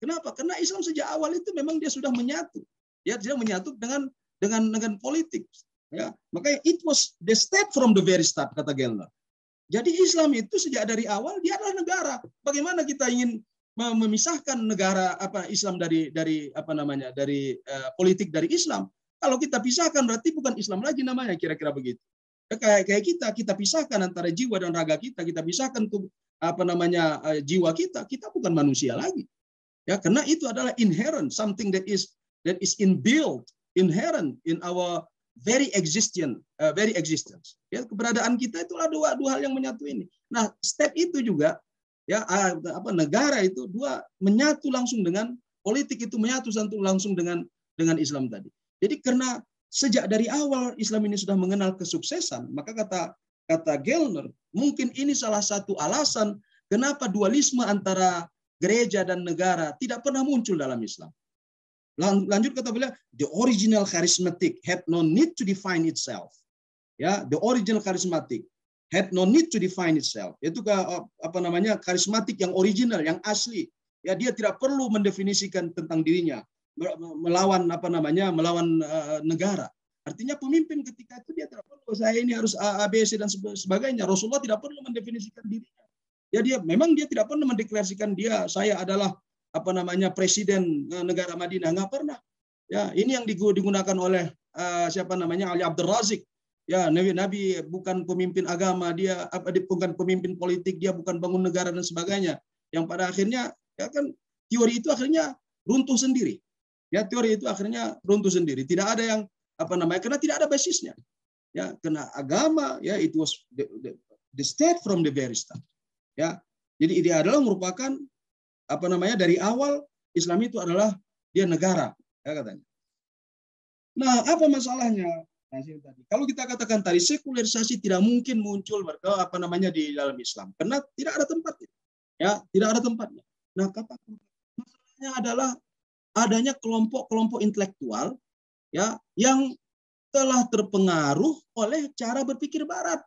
Kenapa? Karena Islam sejak awal itu memang dia sudah menyatu. Ya, dia sudah menyatu dengan dengan dengan politik. Ya, makanya it was the state from the very start kata Gellner. Jadi Islam itu sejak dari awal dia adalah negara. Bagaimana kita ingin memisahkan negara apa Islam dari dari apa namanya dari uh, politik dari Islam? Kalau kita pisahkan berarti bukan Islam lagi namanya kira-kira begitu. Ya, kayak kayak kita kita pisahkan antara jiwa dan raga kita, kita pisahkan tuh apa namanya uh, jiwa kita, kita bukan manusia lagi. Ya, karena itu adalah inherent, something that is that is inbuilt, inherent in our very existence, uh, very existence. Ya, keberadaan kita itulah dua dua hal yang menyatu ini. Nah, step itu juga ya uh, apa negara itu dua menyatu langsung dengan politik itu menyatu satu langsung dengan dengan Islam tadi. Jadi karena sejak dari awal Islam ini sudah mengenal kesuksesan, maka kata kata Gelner, mungkin ini salah satu alasan kenapa dualisme antara gereja dan negara tidak pernah muncul dalam Islam. Lanjut kata beliau, the original charismatic had no need to define itself. Ya, the original charismatic had no need to define itself. Itu uh, apa namanya? karismatik yang original, yang asli. Ya, dia tidak perlu mendefinisikan tentang dirinya melawan apa namanya? melawan uh, negara. Artinya pemimpin ketika itu dia tidak perlu saya ini harus ABC dan sebagainya. Rasulullah tidak perlu mendefinisikan dirinya. Ya dia memang dia tidak pernah mendeklarasikan dia saya adalah apa namanya presiden eh, negara Madinah nggak pernah. Ya ini yang digunakan oleh uh, siapa namanya Ali Abdul Razik. Ya Nabi Nabi bukan pemimpin agama dia apa bukan pemimpin politik dia bukan bangun negara dan sebagainya. Yang pada akhirnya ya kan teori itu akhirnya runtuh sendiri. Ya teori itu akhirnya runtuh sendiri. Tidak ada yang apa namanya karena tidak ada basisnya. Ya karena agama ya itu was the, the, the state from the very start. Ya. Jadi ide adalah merupakan apa namanya dari awal Islam itu adalah dia negara, ya katanya. Nah, apa masalahnya? Nah, tadi. Kalau kita katakan tadi sekularisasi tidak mungkin muncul mereka apa namanya di dalam Islam karena tidak ada tempat Ya, tidak ada tempatnya. Nah, kata masalahnya adalah adanya kelompok-kelompok intelektual ya yang telah terpengaruh oleh cara berpikir barat.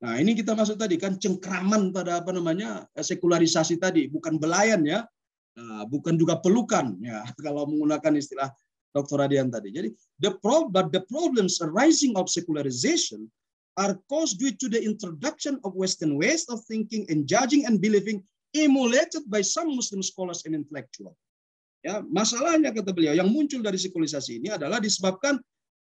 Nah, ini kita masuk tadi kan cengkraman pada apa namanya eh, sekularisasi tadi, bukan belayan ya, nah, bukan juga pelukan ya kalau menggunakan istilah Dr. Radian tadi. Jadi the problem, but the problems arising of secularization are caused due to the introduction of Western ways of thinking and judging and believing emulated by some Muslim scholars and intellectuals. Ya, masalahnya kata beliau yang muncul dari sekularisasi ini adalah disebabkan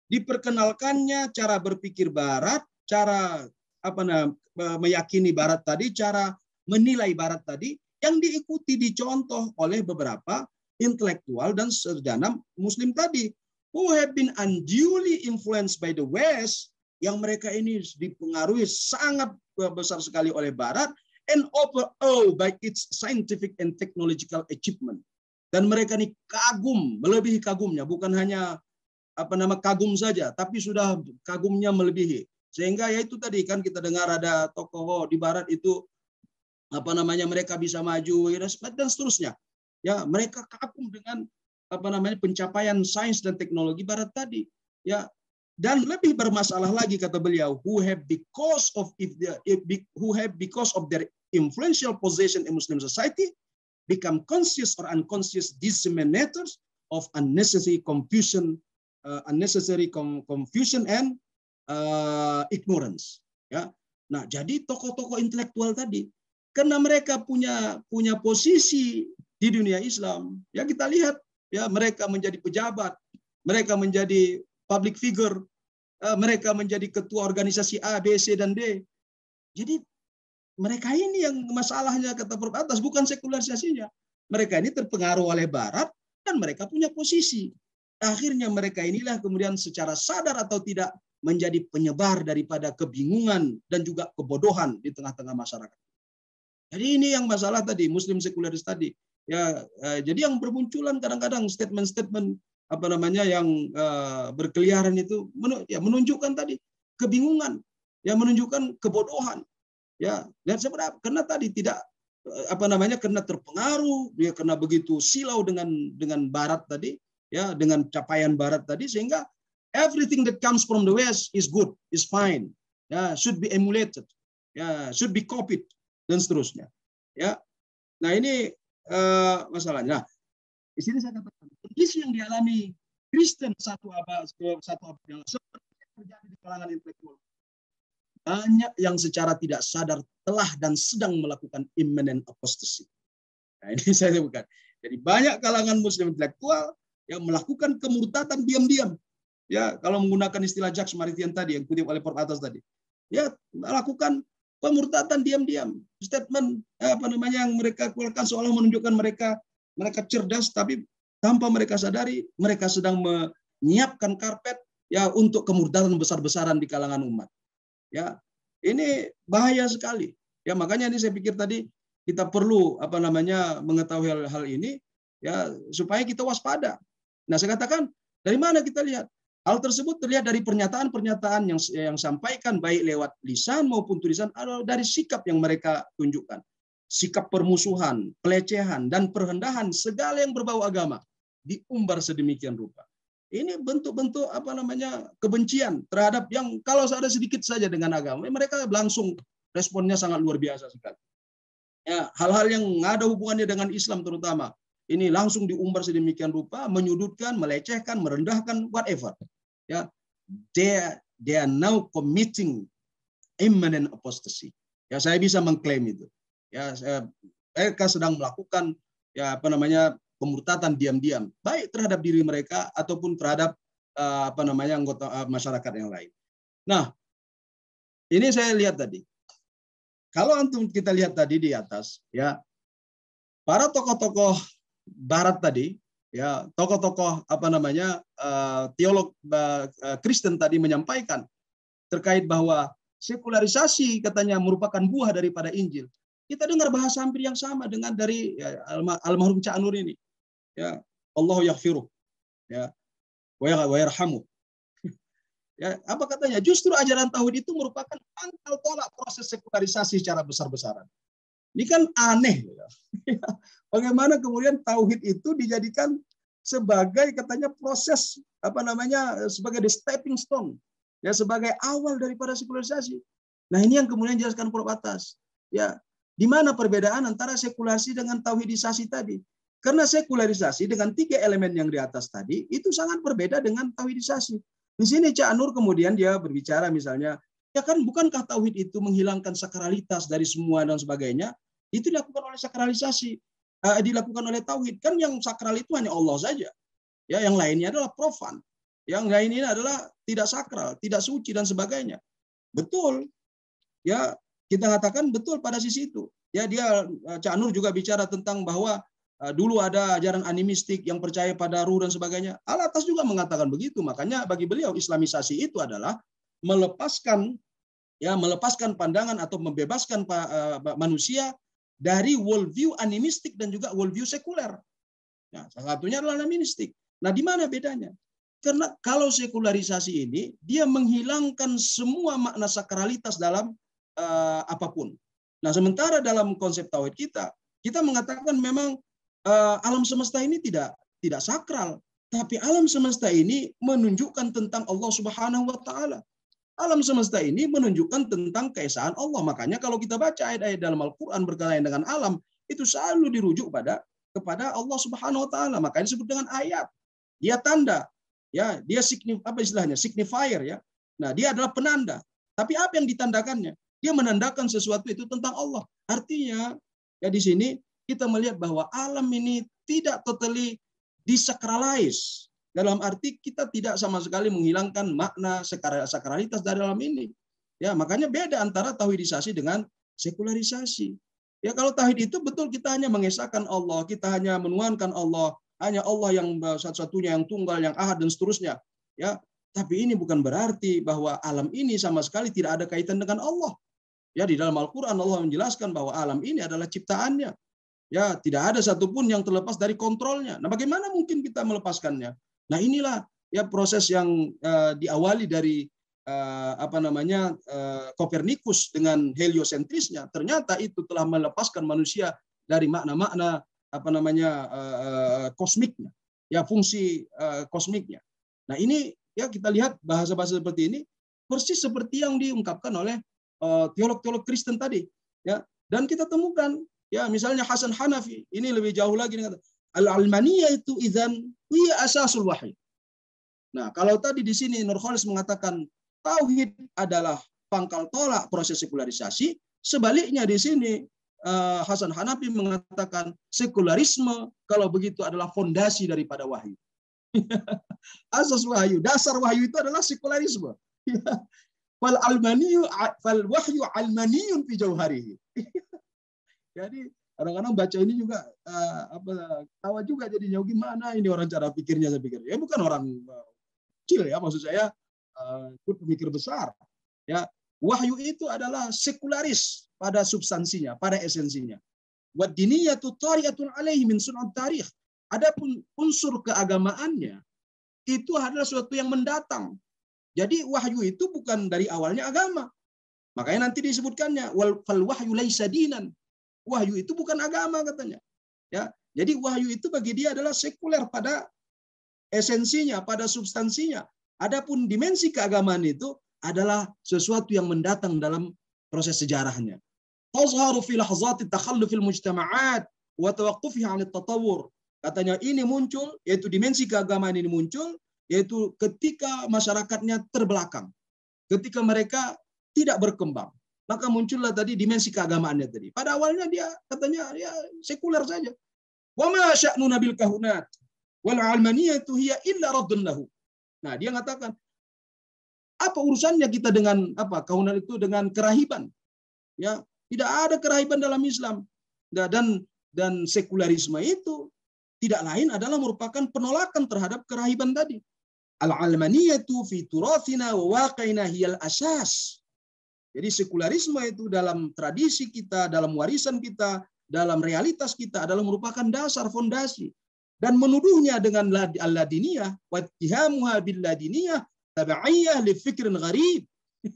diperkenalkannya cara berpikir barat, cara apa namanya meyakini barat tadi, cara menilai barat tadi yang diikuti dicontoh oleh beberapa intelektual dan sarjana muslim tadi who have been unduly influenced by the west yang mereka ini dipengaruhi sangat besar sekali oleh barat and overall by its scientific and technological achievement dan mereka ini kagum melebihi kagumnya bukan hanya apa nama kagum saja tapi sudah kagumnya melebihi sehingga ya itu tadi kan kita dengar ada tokoh di barat itu apa namanya mereka bisa maju ya, dan seterusnya. Ya, mereka kagum dengan apa namanya pencapaian sains dan teknologi barat tadi. Ya, dan lebih bermasalah lagi kata beliau who have because of if the who have because of their influential position in Muslim society become conscious or unconscious disseminators of unnecessary confusion uh, unnecessary confusion and uh, ignorance. Ya. Nah, jadi tokoh-tokoh intelektual tadi karena mereka punya punya posisi di dunia Islam, ya kita lihat ya mereka menjadi pejabat, mereka menjadi public figure, eh, mereka menjadi ketua organisasi A, B, C dan D. Jadi mereka ini yang masalahnya kata Prof atas bukan sekularisasinya. Mereka ini terpengaruh oleh Barat dan mereka punya posisi. Akhirnya mereka inilah kemudian secara sadar atau tidak menjadi penyebar daripada kebingungan dan juga kebodohan di tengah-tengah masyarakat. Jadi ini yang masalah tadi Muslim sekularis tadi. Ya, eh, jadi yang bermunculan kadang-kadang statement-statement apa namanya yang eh, berkeliaran itu menun ya menunjukkan tadi kebingungan, ya menunjukkan kebodohan. Ya, dan sebenarnya karena tadi tidak eh, apa namanya karena terpengaruh dia ya, karena begitu silau dengan dengan barat tadi ya dengan capaian barat tadi sehingga everything that comes from the West is good, is fine. Ya, should be emulated. Ya, should be copied dan seterusnya. Ya. Nah, ini uh, masalahnya. Nah, di sini saya katakan kondisi yang dialami Kristen satu abad eh, satu abad yang seperti yang terjadi di kalangan intelektual banyak yang secara tidak sadar telah dan sedang melakukan imminent apostasi. Nah, ini saya sebutkan. Jadi banyak kalangan muslim intelektual yang melakukan kemurtatan diam-diam Ya, kalau menggunakan istilah Jaks Maritian tadi yang kutip oleh Prof atas tadi, ya lakukan pemurtatan diam-diam. Statement eh, apa namanya yang mereka keluarkan seolah menunjukkan mereka mereka cerdas tapi tanpa mereka sadari mereka sedang menyiapkan karpet ya untuk kemurtadan besar-besaran di kalangan umat. Ya, ini bahaya sekali. Ya makanya ini saya pikir tadi kita perlu apa namanya mengetahui hal-hal ini ya supaya kita waspada. Nah, saya katakan dari mana kita lihat? Hal tersebut terlihat dari pernyataan-pernyataan yang yang sampaikan baik lewat lisan maupun tulisan atau dari sikap yang mereka tunjukkan. Sikap permusuhan, pelecehan, dan perhendahan segala yang berbau agama diumbar sedemikian rupa. Ini bentuk-bentuk apa namanya kebencian terhadap yang kalau ada sedikit saja dengan agama, ya mereka langsung responnya sangat luar biasa sekali. Ya, hal-hal yang ada hubungannya dengan Islam terutama ini langsung diumbar sedemikian rupa, menyudutkan, melecehkan, merendahkan, whatever yeah, they, they are now committing imminent apostasy. Ya, saya bisa mengklaim itu. Ya, saya, mereka sedang melakukan ya apa namanya pemurtatan diam-diam, baik terhadap diri mereka ataupun terhadap uh, apa namanya anggota uh, masyarakat yang lain. Nah, ini saya lihat tadi. Kalau antum kita lihat tadi di atas, ya para tokoh-tokoh Barat tadi, ya tokoh-tokoh apa namanya Eh, teolog eh, eh, Kristen tadi menyampaikan terkait bahwa sekularisasi katanya merupakan buah daripada Injil. Kita dengar bahasa hampir yang sama dengan dari ya, almarhum Cak Nur ini. Ya, Allah yaghfiru. Ya. Wa ya-, yarhamu. Ya, apa katanya? Justru ajaran tauhid itu merupakan pangkal tolak proses sekularisasi secara besar-besaran. Ini kan aneh. Ya. Bagaimana kemudian tauhid itu dijadikan sebagai katanya proses apa namanya sebagai the stepping stone ya sebagai awal daripada sekularisasi. Nah ini yang kemudian dijelaskan Prof atas ya di mana perbedaan antara sekularisasi dengan tauhidisasi tadi. Karena sekularisasi dengan tiga elemen yang di atas tadi itu sangat berbeda dengan tauhidisasi. Di sini Cak Nur kemudian dia berbicara misalnya ya kan bukankah tauhid itu menghilangkan sakralitas dari semua dan sebagainya? Itu dilakukan oleh sakralisasi uh, dilakukan oleh tauhid kan yang sakral itu hanya Allah saja ya yang lainnya adalah profan yang lainnya adalah tidak sakral tidak suci dan sebagainya betul ya kita katakan betul pada sisi itu ya dia eh, Cak Nur juga bicara tentang bahwa eh, dulu ada ajaran animistik yang percaya pada ruh dan sebagainya Al atas juga mengatakan begitu makanya bagi beliau islamisasi itu adalah melepaskan ya melepaskan pandangan atau membebaskan manusia dari worldview animistik dan juga worldview sekuler. Nah, salah satunya adalah animistik. Nah, di mana bedanya? Karena kalau sekularisasi ini dia menghilangkan semua makna sakralitas dalam uh, apapun. Nah, sementara dalam konsep tauhid kita, kita mengatakan memang uh, alam semesta ini tidak tidak sakral, tapi alam semesta ini menunjukkan tentang Allah Subhanahu wa taala. Alam semesta ini menunjukkan tentang keesaan Allah. Makanya kalau kita baca ayat-ayat dalam Al-Quran berkaitan dengan alam, itu selalu dirujuk pada kepada Allah Subhanahu wa taala. Makanya disebut dengan ayat. Dia tanda, ya, dia signif apa istilahnya? signifier ya. Nah, dia adalah penanda. Tapi apa yang ditandakannya? Dia menandakan sesuatu itu tentang Allah. Artinya, ya di sini kita melihat bahwa alam ini tidak totally disakralize dalam arti kita tidak sama sekali menghilangkan makna sakralitas dari dalam ini. Ya, makanya beda antara tauhidisasi dengan sekularisasi. Ya kalau tauhid itu betul kita hanya mengesahkan Allah, kita hanya menuangkan Allah, hanya Allah yang satu-satunya yang tunggal, yang ahad dan seterusnya. Ya, tapi ini bukan berarti bahwa alam ini sama sekali tidak ada kaitan dengan Allah. Ya di dalam Al-Qur'an Allah menjelaskan bahwa alam ini adalah ciptaannya. Ya, tidak ada satupun yang terlepas dari kontrolnya. Nah, bagaimana mungkin kita melepaskannya? Nah inilah ya proses yang uh, diawali dari uh, apa namanya eh, Kopernikus dengan heliosentrisnya. Ternyata itu telah melepaskan manusia dari makna-makna apa namanya uh, kosmiknya, ya fungsi uh, kosmiknya. Nah ini ya kita lihat bahasa-bahasa seperti ini persis seperti yang diungkapkan oleh teolog-teolog uh, Kristen tadi, ya. Dan kita temukan ya misalnya Hasan Hanafi ini lebih jauh lagi al-almaniyah itu izan wiya asasul wahyu. Nah, kalau tadi di sini Norholis mengatakan tauhid adalah pangkal tolak proses sekularisasi, sebaliknya di sini eh, Hasan Hanafi mengatakan sekularisme kalau begitu adalah fondasi daripada wahyu. Asas wahyu, dasar wahyu itu adalah sekularisme. Fal almaniyu fal wahyu almaniyun fi jauharihi. Jadi kadang-kadang baca ini juga uh, apa tawa juga jadinya gimana ini orang cara pikirnya saya pikir ya bukan orang uh, kecil ya maksud saya uh, pemikir besar ya wahyu itu adalah sekularis pada substansinya pada esensinya wa diniyatu tariatun alaihi min sunat tarikh adapun unsur keagamaannya itu adalah sesuatu yang mendatang jadi wahyu itu bukan dari awalnya agama makanya nanti disebutkannya wal wahyu laisa dinan wahyu itu bukan agama katanya. Ya, jadi wahyu itu bagi dia adalah sekuler pada esensinya, pada substansinya. Adapun dimensi keagamaan itu adalah sesuatu yang mendatang dalam proses sejarahnya. Tazharu fi lahzati takhallufil almujtama'at wa tawaqqufiha tatawur. Katanya ini muncul yaitu dimensi keagamaan ini muncul yaitu ketika masyarakatnya terbelakang. Ketika mereka tidak berkembang maka muncullah tadi dimensi keagamaannya tadi. Pada awalnya dia katanya ya sekuler saja. Wa ma sya'nu nabil kahunat wal almaniyatu hiya illa raddun lahu. Nah, dia mengatakan apa urusannya kita dengan apa kahunan itu dengan kerahiban? Ya, tidak ada kerahiban dalam Islam. Nah, dan dan sekularisme itu tidak lain adalah merupakan penolakan terhadap kerahiban tadi. Al-almaniyatu fi turathina wa waqina hiyal asas jadi sekularisme itu dalam tradisi kita, dalam warisan kita, dalam realitas kita adalah merupakan dasar fondasi dan menuduhnya dengan al-ladiniyah wa ittihamuha bil-ladiniyah tabi'iyah li fikrin gharib.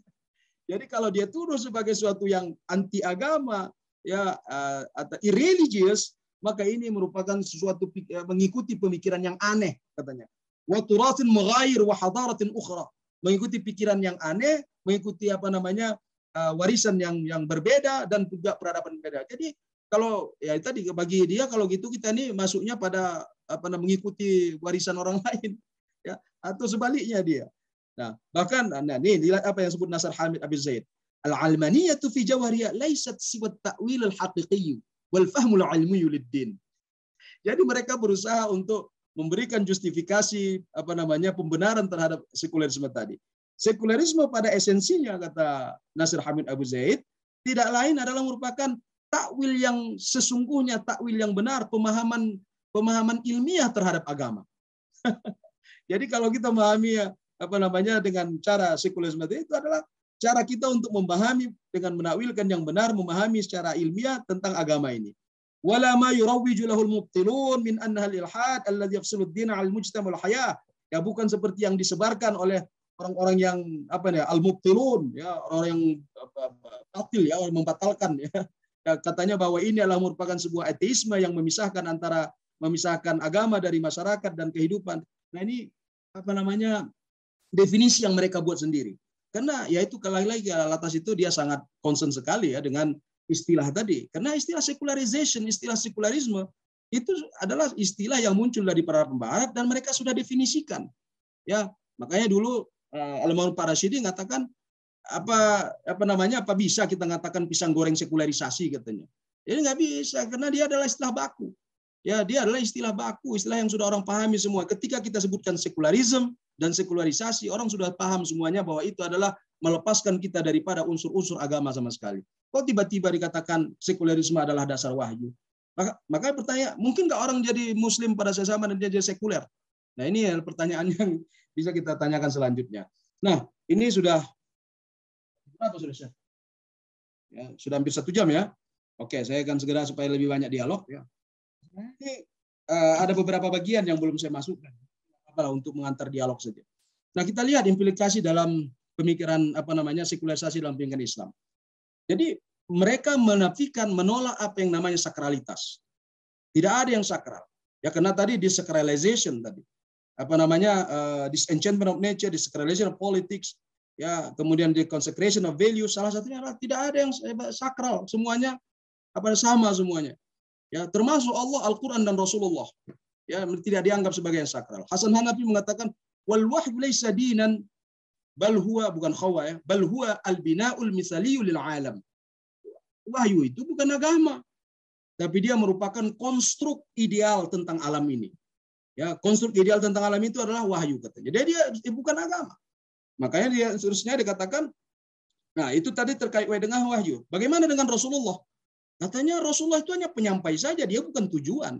Jadi kalau dia tuduh sebagai suatu yang anti agama ya eh, atau irreligious maka ini merupakan sesuatu eh, mengikuti pemikiran yang aneh katanya. Wa turatsin mughayir wa hadaratin ukhra mengikuti pikiran yang aneh, mengikuti apa namanya eh, warisan yang yang berbeda dan juga peradaban berbeda. Jadi kalau ya tadi bagi dia kalau gitu kita ini masuknya pada apa namanya mengikuti warisan orang lain ya atau sebaliknya dia. Nah, bahkan nah, nah nih lihat apa yang disebut Nasar Hamid Abi Zaid. Al-almaniyatu fi jawhariya laysat siwa ta'wil al-haqiqi wal fahmul ilmi lid-din. Jadi mereka berusaha untuk memberikan justifikasi apa namanya pembenaran terhadap sekulerisme tadi. Sekulerisme pada esensinya kata Nasir Hamid Abu Zaid tidak lain adalah merupakan takwil yang sesungguhnya takwil yang benar pemahaman pemahaman ilmiah terhadap agama. Jadi kalau kita memahami apa namanya dengan cara sekulerisme itu adalah cara kita untuk memahami dengan menakwilkan yang benar memahami secara ilmiah tentang agama ini wala ma yurawwiju lahul mubtilun min annaha al-ilhad alladhi yafsilu ad al-mujtama wal Ya bukan seperti yang disebarkan oleh orang-orang yang apa ya al-mubtilun ya orang yang batil ya orang membatalkan ya. ya. katanya bahwa ini adalah merupakan sebuah ateisme yang memisahkan antara memisahkan agama dari masyarakat dan kehidupan. Nah ini apa namanya definisi yang mereka buat sendiri. Karena ya itu lagi-lagi Latas itu dia sangat concern sekali ya dengan istilah tadi. Karena istilah secularization, istilah sekularisme itu adalah istilah yang muncul dari para pembarat dan mereka sudah definisikan. Ya, makanya dulu uh, eh, para mamun Parasidi mengatakan apa apa namanya apa bisa kita mengatakan pisang goreng sekularisasi katanya. Ini nggak bisa karena dia adalah istilah baku ya dia adalah istilah baku, istilah yang sudah orang pahami semua. Ketika kita sebutkan sekularisme dan sekularisasi, orang sudah paham semuanya bahwa itu adalah melepaskan kita daripada unsur-unsur agama sama sekali. Kok tiba-tiba dikatakan sekularisme adalah dasar wahyu? Maka, maka bertanya, mungkin nggak orang jadi muslim pada sesama dan dia jadi sekuler? Nah ini pertanyaan yang bisa kita tanyakan selanjutnya. Nah ini sudah berapa sudah ya, sudah hampir satu jam ya. Oke, saya akan segera supaya lebih banyak dialog ya. Ini uh, eh, ada beberapa bagian yang belum saya masukkan. Apalah untuk mengantar dialog saja. Nah, kita lihat implikasi dalam pemikiran apa namanya sekularisasi dalam pemikiran Islam. Jadi mereka menafikan, menolak apa yang namanya sakralitas. Tidak ada yang sakral. Ya karena tadi desacralization tadi. Apa namanya uh, disenchantment of nature, desacralization of politics, ya kemudian the consecration of values. salah satunya adalah tidak ada yang sakral, semuanya apa sama semuanya. Ya, termasuk Allah, Al-Quran dan Rasulullah. Ya, tidak dianggap sebagai yang sakral. Hasan Hanafi mengatakan, wal wahyu laisa dinan bal huwa bukan khawa ya, bal huwa al-bina'ul misaliyul lil alam. Wahyu itu bukan agama, tapi dia merupakan konstruk ideal tentang alam ini. Ya, konstruk ideal tentang alam itu adalah wahyu katanya. Jadi dia bukan agama. Makanya dia seterusnya dikatakan Nah, itu tadi terkait dengan wahyu. Bagaimana dengan Rasulullah? Katanya Rasulullah itu hanya penyampai saja, dia bukan tujuan.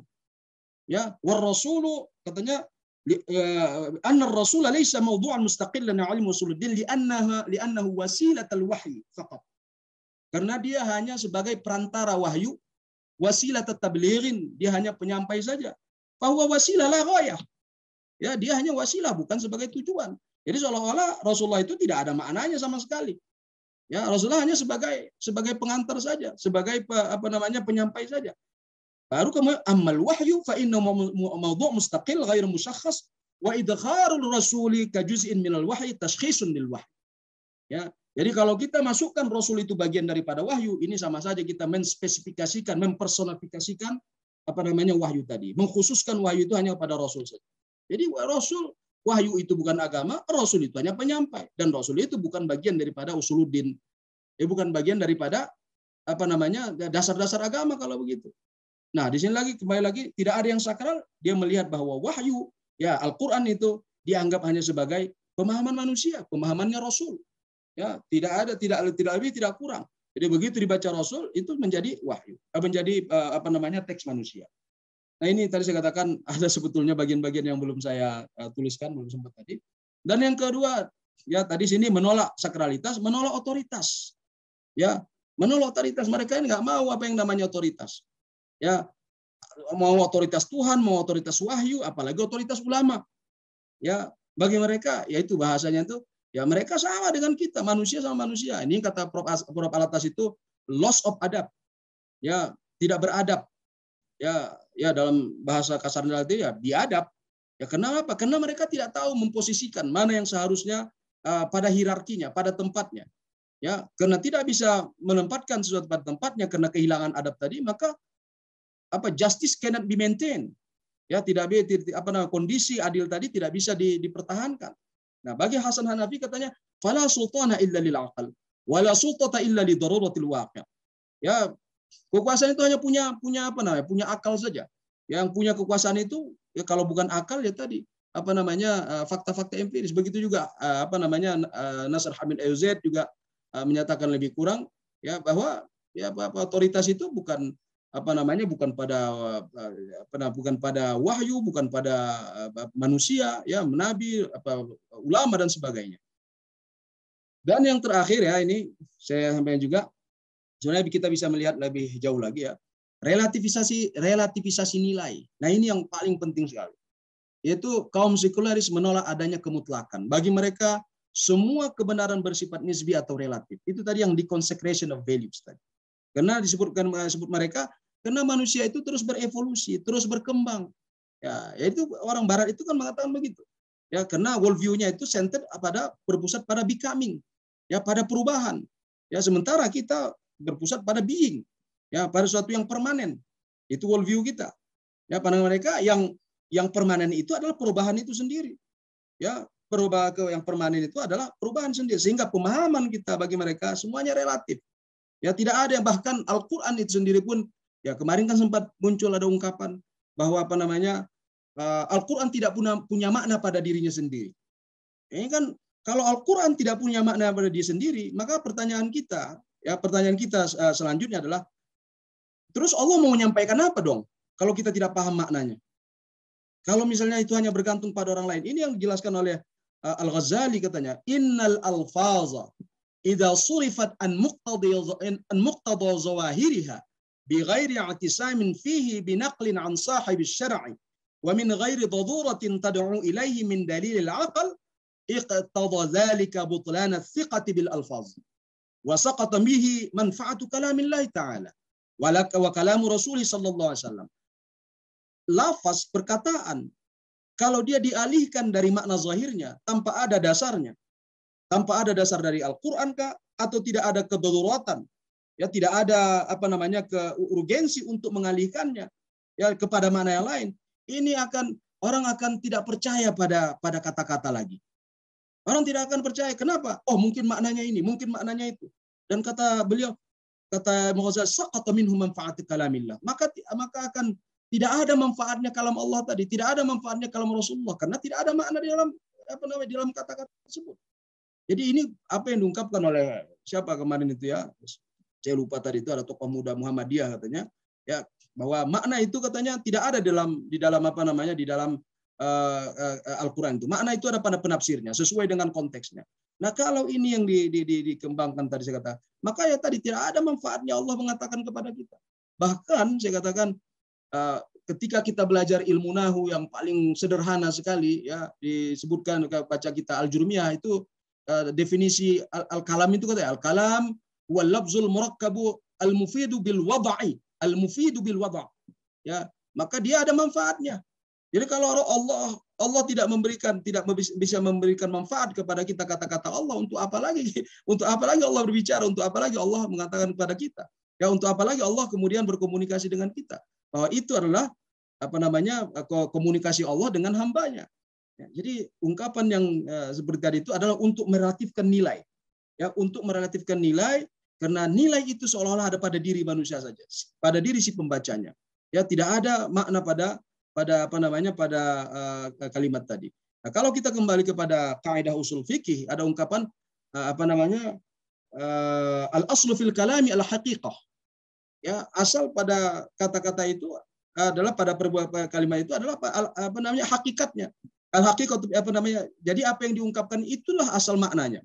Ya, war rasulu katanya eh, anna rasul laisa mawdu'an mustaqillan 'alim usuluddin li'annaha li'annahu wasilatul wahyi faqat. Karena dia hanya sebagai perantara wahyu, wasilah tablirin, dia hanya penyampai saja. Bahwa wasilah lah royah. Ya, dia hanya wasilah bukan sebagai tujuan. Jadi seolah-olah Rasulullah itu tidak ada maknanya sama sekali. Ya, Rasulullah hanya sebagai sebagai pengantar saja, sebagai apa namanya penyampai saja. Baru kemudian amal wahyu fa inna mawdu' mustaqil ghair musakhas wa idkharul rasuli ka juz'in minal wahyi tashkhisun lil wahyi. Ya, jadi kalau kita masukkan Rasul itu bagian daripada wahyu, ini sama saja kita menspesifikasikan, mempersonifikasikan apa namanya wahyu tadi. Mengkhususkan wahyu itu hanya pada Rasul saja. Jadi Rasul wahyu itu bukan agama, rasul itu hanya penyampai dan rasul itu bukan bagian daripada usuluddin. Ya bukan bagian daripada apa namanya dasar-dasar agama kalau begitu. Nah, di sini lagi kembali lagi tidak ada yang sakral, dia melihat bahwa wahyu ya Al-Qur'an itu dianggap hanya sebagai pemahaman manusia, pemahamannya rasul. Ya, tidak ada tidak tidak lebih tidak kurang. Jadi begitu dibaca rasul itu menjadi wahyu, eh, menjadi eh, apa namanya teks manusia. Nah ini tadi saya katakan ada sebetulnya bagian-bagian yang belum saya eh, tuliskan belum sempat tadi. Dan yang kedua ya tadi sini menolak sakralitas, menolak otoritas. Ya menolak otoritas mereka ini nggak mau apa yang namanya otoritas. Ya mau otoritas Tuhan, mau otoritas wahyu, apalagi otoritas ulama. Ya bagi mereka yaitu bahasanya itu ya mereka sama dengan kita manusia sama manusia. Ini kata Prof. Prof. Alatas itu loss of adab. Ya tidak beradab. Ya ya dalam bahasa kasar itu ya diadap. Ya kenapa? Karena mereka tidak tahu memposisikan mana yang seharusnya uh, pada hierarkinya, pada tempatnya. Ya, karena tidak bisa menempatkan sesuatu pada tempatnya karena kehilangan adab tadi, maka apa justice cannot be maintained. Ya, tidak apa namanya kondisi adil tadi tidak bisa di, dipertahankan. Nah, bagi Hasan Hanafi katanya fala sultana illa lil aqal wala sultata illa li daruratil waqi'. Ya, Kekuasaan itu hanya punya punya apa namanya? Punya akal saja. Yang punya kekuasaan itu ya kalau bukan akal ya tadi apa namanya eh, fakta-fakta empiris. Begitu juga eh, apa namanya eh, Nasr Hamid Euzet juga menyatakan lebih kurang ya bahwa ya apa, apa otoritas itu bukan apa namanya bukan pada apa bukan pada wahyu bukan pada manusia ya nabi apa ulama dan sebagainya dan yang terakhir ya ini saya sampaikan juga sebenarnya kita bisa melihat lebih jauh lagi ya relativisasi relativisasi nilai. Nah ini yang paling penting sekali. Yaitu kaum sekularis menolak adanya kemutlakan. Bagi mereka semua kebenaran bersifat nisbi atau relatif. Itu tadi yang di consecration of values tadi. Karena disebutkan disebut eh, mereka karena manusia itu terus berevolusi, terus berkembang. Ya, yaitu orang barat itu kan mengatakan begitu. Ya, karena worldview-nya itu centered pada berpusat pada becoming, ya pada perubahan. Ya, sementara kita berpusat pada being, ya pada sesuatu yang permanen. Itu worldview kita. Ya pandangan mereka yang yang permanen itu adalah perubahan itu sendiri. Ya perubahan ke yang permanen itu adalah perubahan sendiri. Sehingga pemahaman kita bagi mereka semuanya relatif. Ya tidak ada yang bahkan Al-Quran itu sendiri pun ya kemarin kan sempat muncul ada ungkapan bahwa apa namanya eh, Al-Quran tidak punya punya makna pada dirinya sendiri. Ini kan kalau Al-Quran tidak punya makna pada diri sendiri, maka pertanyaan kita, Ya, pertanyaan kita eh, selanjutnya adalah terus Allah mau menyampaikan apa dong kalau kita tidak paham maknanya? Kalau misalnya itu hanya bergantung pada orang lain. Ini yang dijelaskan oleh eh, Al-Ghazali katanya, "Innal alfaza idza surifat an an muqtada zawahiriha ghairi i'tisamin fihi naqlin an sahibi syar'i wa min ghairi daduratin tad'u ilaihi min dalil al-aql iqtada dzalika butlan ats bil alfaz." به منفعة كلام الله ta'ala ولك wa kalamu صلى الله alaihi wasallam. Lafaz perkataan kalau dia dialihkan dari makna zahirnya tanpa ada dasarnya, tanpa ada dasar dari Al-Qur'an kah atau tidak ada kedaruratan, ya tidak ada apa namanya keurgensi untuk mengalihkannya ya kepada mana yang lain, ini akan orang akan tidak percaya pada pada kata-kata lagi. Orang tidak akan percaya. Kenapa? Oh, mungkin maknanya ini, mungkin maknanya itu. Dan kata beliau, kata Muhammad saqata minhum manfaat kalamillah. Maka maka akan tidak ada manfaatnya kalam Allah tadi, tidak ada manfaatnya kalam Rasulullah karena tidak ada makna di dalam apa namanya di dalam kata-kata tersebut. Jadi ini apa yang diungkapkan oleh siapa kemarin itu ya? Saya lupa tadi itu ada tokoh muda Muhammadiyah katanya ya bahwa makna itu katanya tidak ada dalam di dalam apa namanya di dalam Eh, eh, eh, Al-Quran itu. Makna itu ada pada penafsirnya, sesuai dengan konteksnya. Nah kalau ini yang di, di, di, dikembangkan tadi saya kata, maka ya tadi tidak ada manfaatnya Allah mengatakan kepada kita. Bahkan saya katakan ketika kita belajar ilmu nahu yang paling sederhana sekali ya disebutkan baca kita al-jurmiyah itu definisi al-kalam itu katanya al-kalam wal labzul murakkabu al-mufidu bil wada'i al-mufidu bil wadai, ya maka dia ada manfaatnya jadi kalau Allah Allah tidak memberikan tidak bisa memberikan manfaat kepada kita kata-kata Allah untuk apa lagi? Untuk apa lagi Allah berbicara? Untuk apa lagi Allah mengatakan kepada kita? Ya untuk apa lagi Allah kemudian berkomunikasi dengan kita? Bahwa itu adalah apa namanya komunikasi Allah dengan hambanya. Ya, jadi ungkapan yang uh, seperti tadi itu adalah untuk merelatifkan nilai, ya untuk merelatifkan nilai karena nilai itu seolah-olah ada pada diri manusia saja, pada diri si pembacanya. Ya tidak ada makna pada pada apa namanya pada uh, kalimat tadi. Nah, kalau kita kembali kepada kaidah usul fikih ada ungkapan uh, apa namanya uh, eh, al aslu fil kalami al haqiqah. Ya, asal pada kata-kata itu adalah pada perbuatan kalimat itu adalah apa, al, apa namanya hakikatnya. Al haqiqah apa namanya? Jadi apa yang diungkapkan itulah asal maknanya.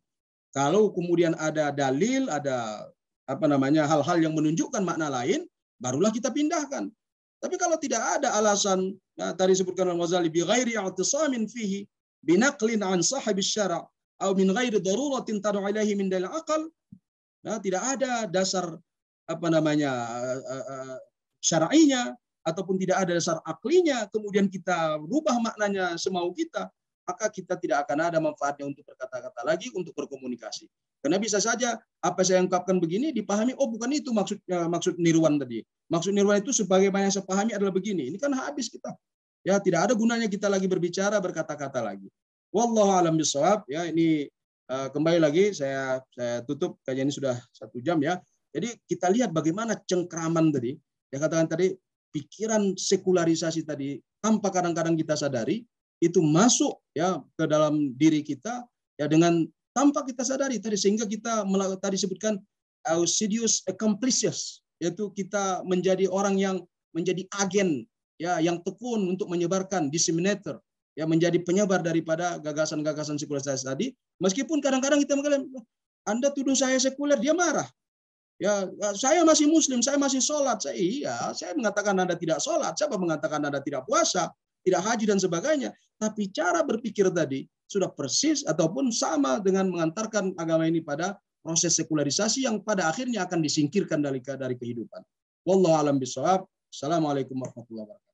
Kalau kemudian ada dalil, ada apa namanya hal-hal yang menunjukkan makna lain, barulah kita pindahkan. Tapi kalau tidak ada alasan, nah, tadi disebutkan Al-Ghazali, bi ghairi i'tisamin fihi, naqlin an sahabi syara' atau min ghairi daruratin tadu ilaihi min dalil akal, nah, ya, tidak ada dasar apa namanya syarainya eh, eh, eh, syar'inya ataupun tidak ada dasar aklinya, kemudian kita rubah maknanya semau kita, maka kita tidak akan ada manfaatnya untuk berkata-kata lagi, untuk berkomunikasi. Karena bisa saja apa saya ungkapkan begini dipahami oh bukan itu maksudnya maksud eh, niruan tadi. Maksud niruan itu sebagaimana yang saya pahami adalah begini. Ini kan habis kita. Ya, tidak ada gunanya kita lagi berbicara berkata-kata lagi. Wallahu alam bisawab. Ya, ini eh, kembali lagi saya saya tutup kajian ini sudah satu jam ya. Jadi kita lihat bagaimana cengkraman tadi. Ya katakan tadi pikiran sekularisasi tadi tanpa kadang-kadang kita sadari itu masuk ya ke dalam diri kita ya dengan tanpa kita sadari tadi sehingga kita tadi sebutkan ausidius uh, accomplices yaitu kita menjadi orang yang menjadi agen ya yang tekun untuk menyebarkan disseminator ya menjadi penyebar daripada gagasan-gagasan sekularisasi tadi meskipun kadang-kadang kita mengalami Anda tuduh saya sekuler dia marah ya ah, saya masih muslim saya masih sholat saya iya saya mengatakan Anda tidak sholat siapa mengatakan Anda tidak puasa tidak haji dan sebagainya tapi cara berpikir tadi sudah persis ataupun sama dengan mengantarkan agama ini pada proses sekularisasi yang pada akhirnya akan disingkirkan dari dari kehidupan. Wallahu alam bisawab. Assalamualaikum warahmatullahi wabarakatuh.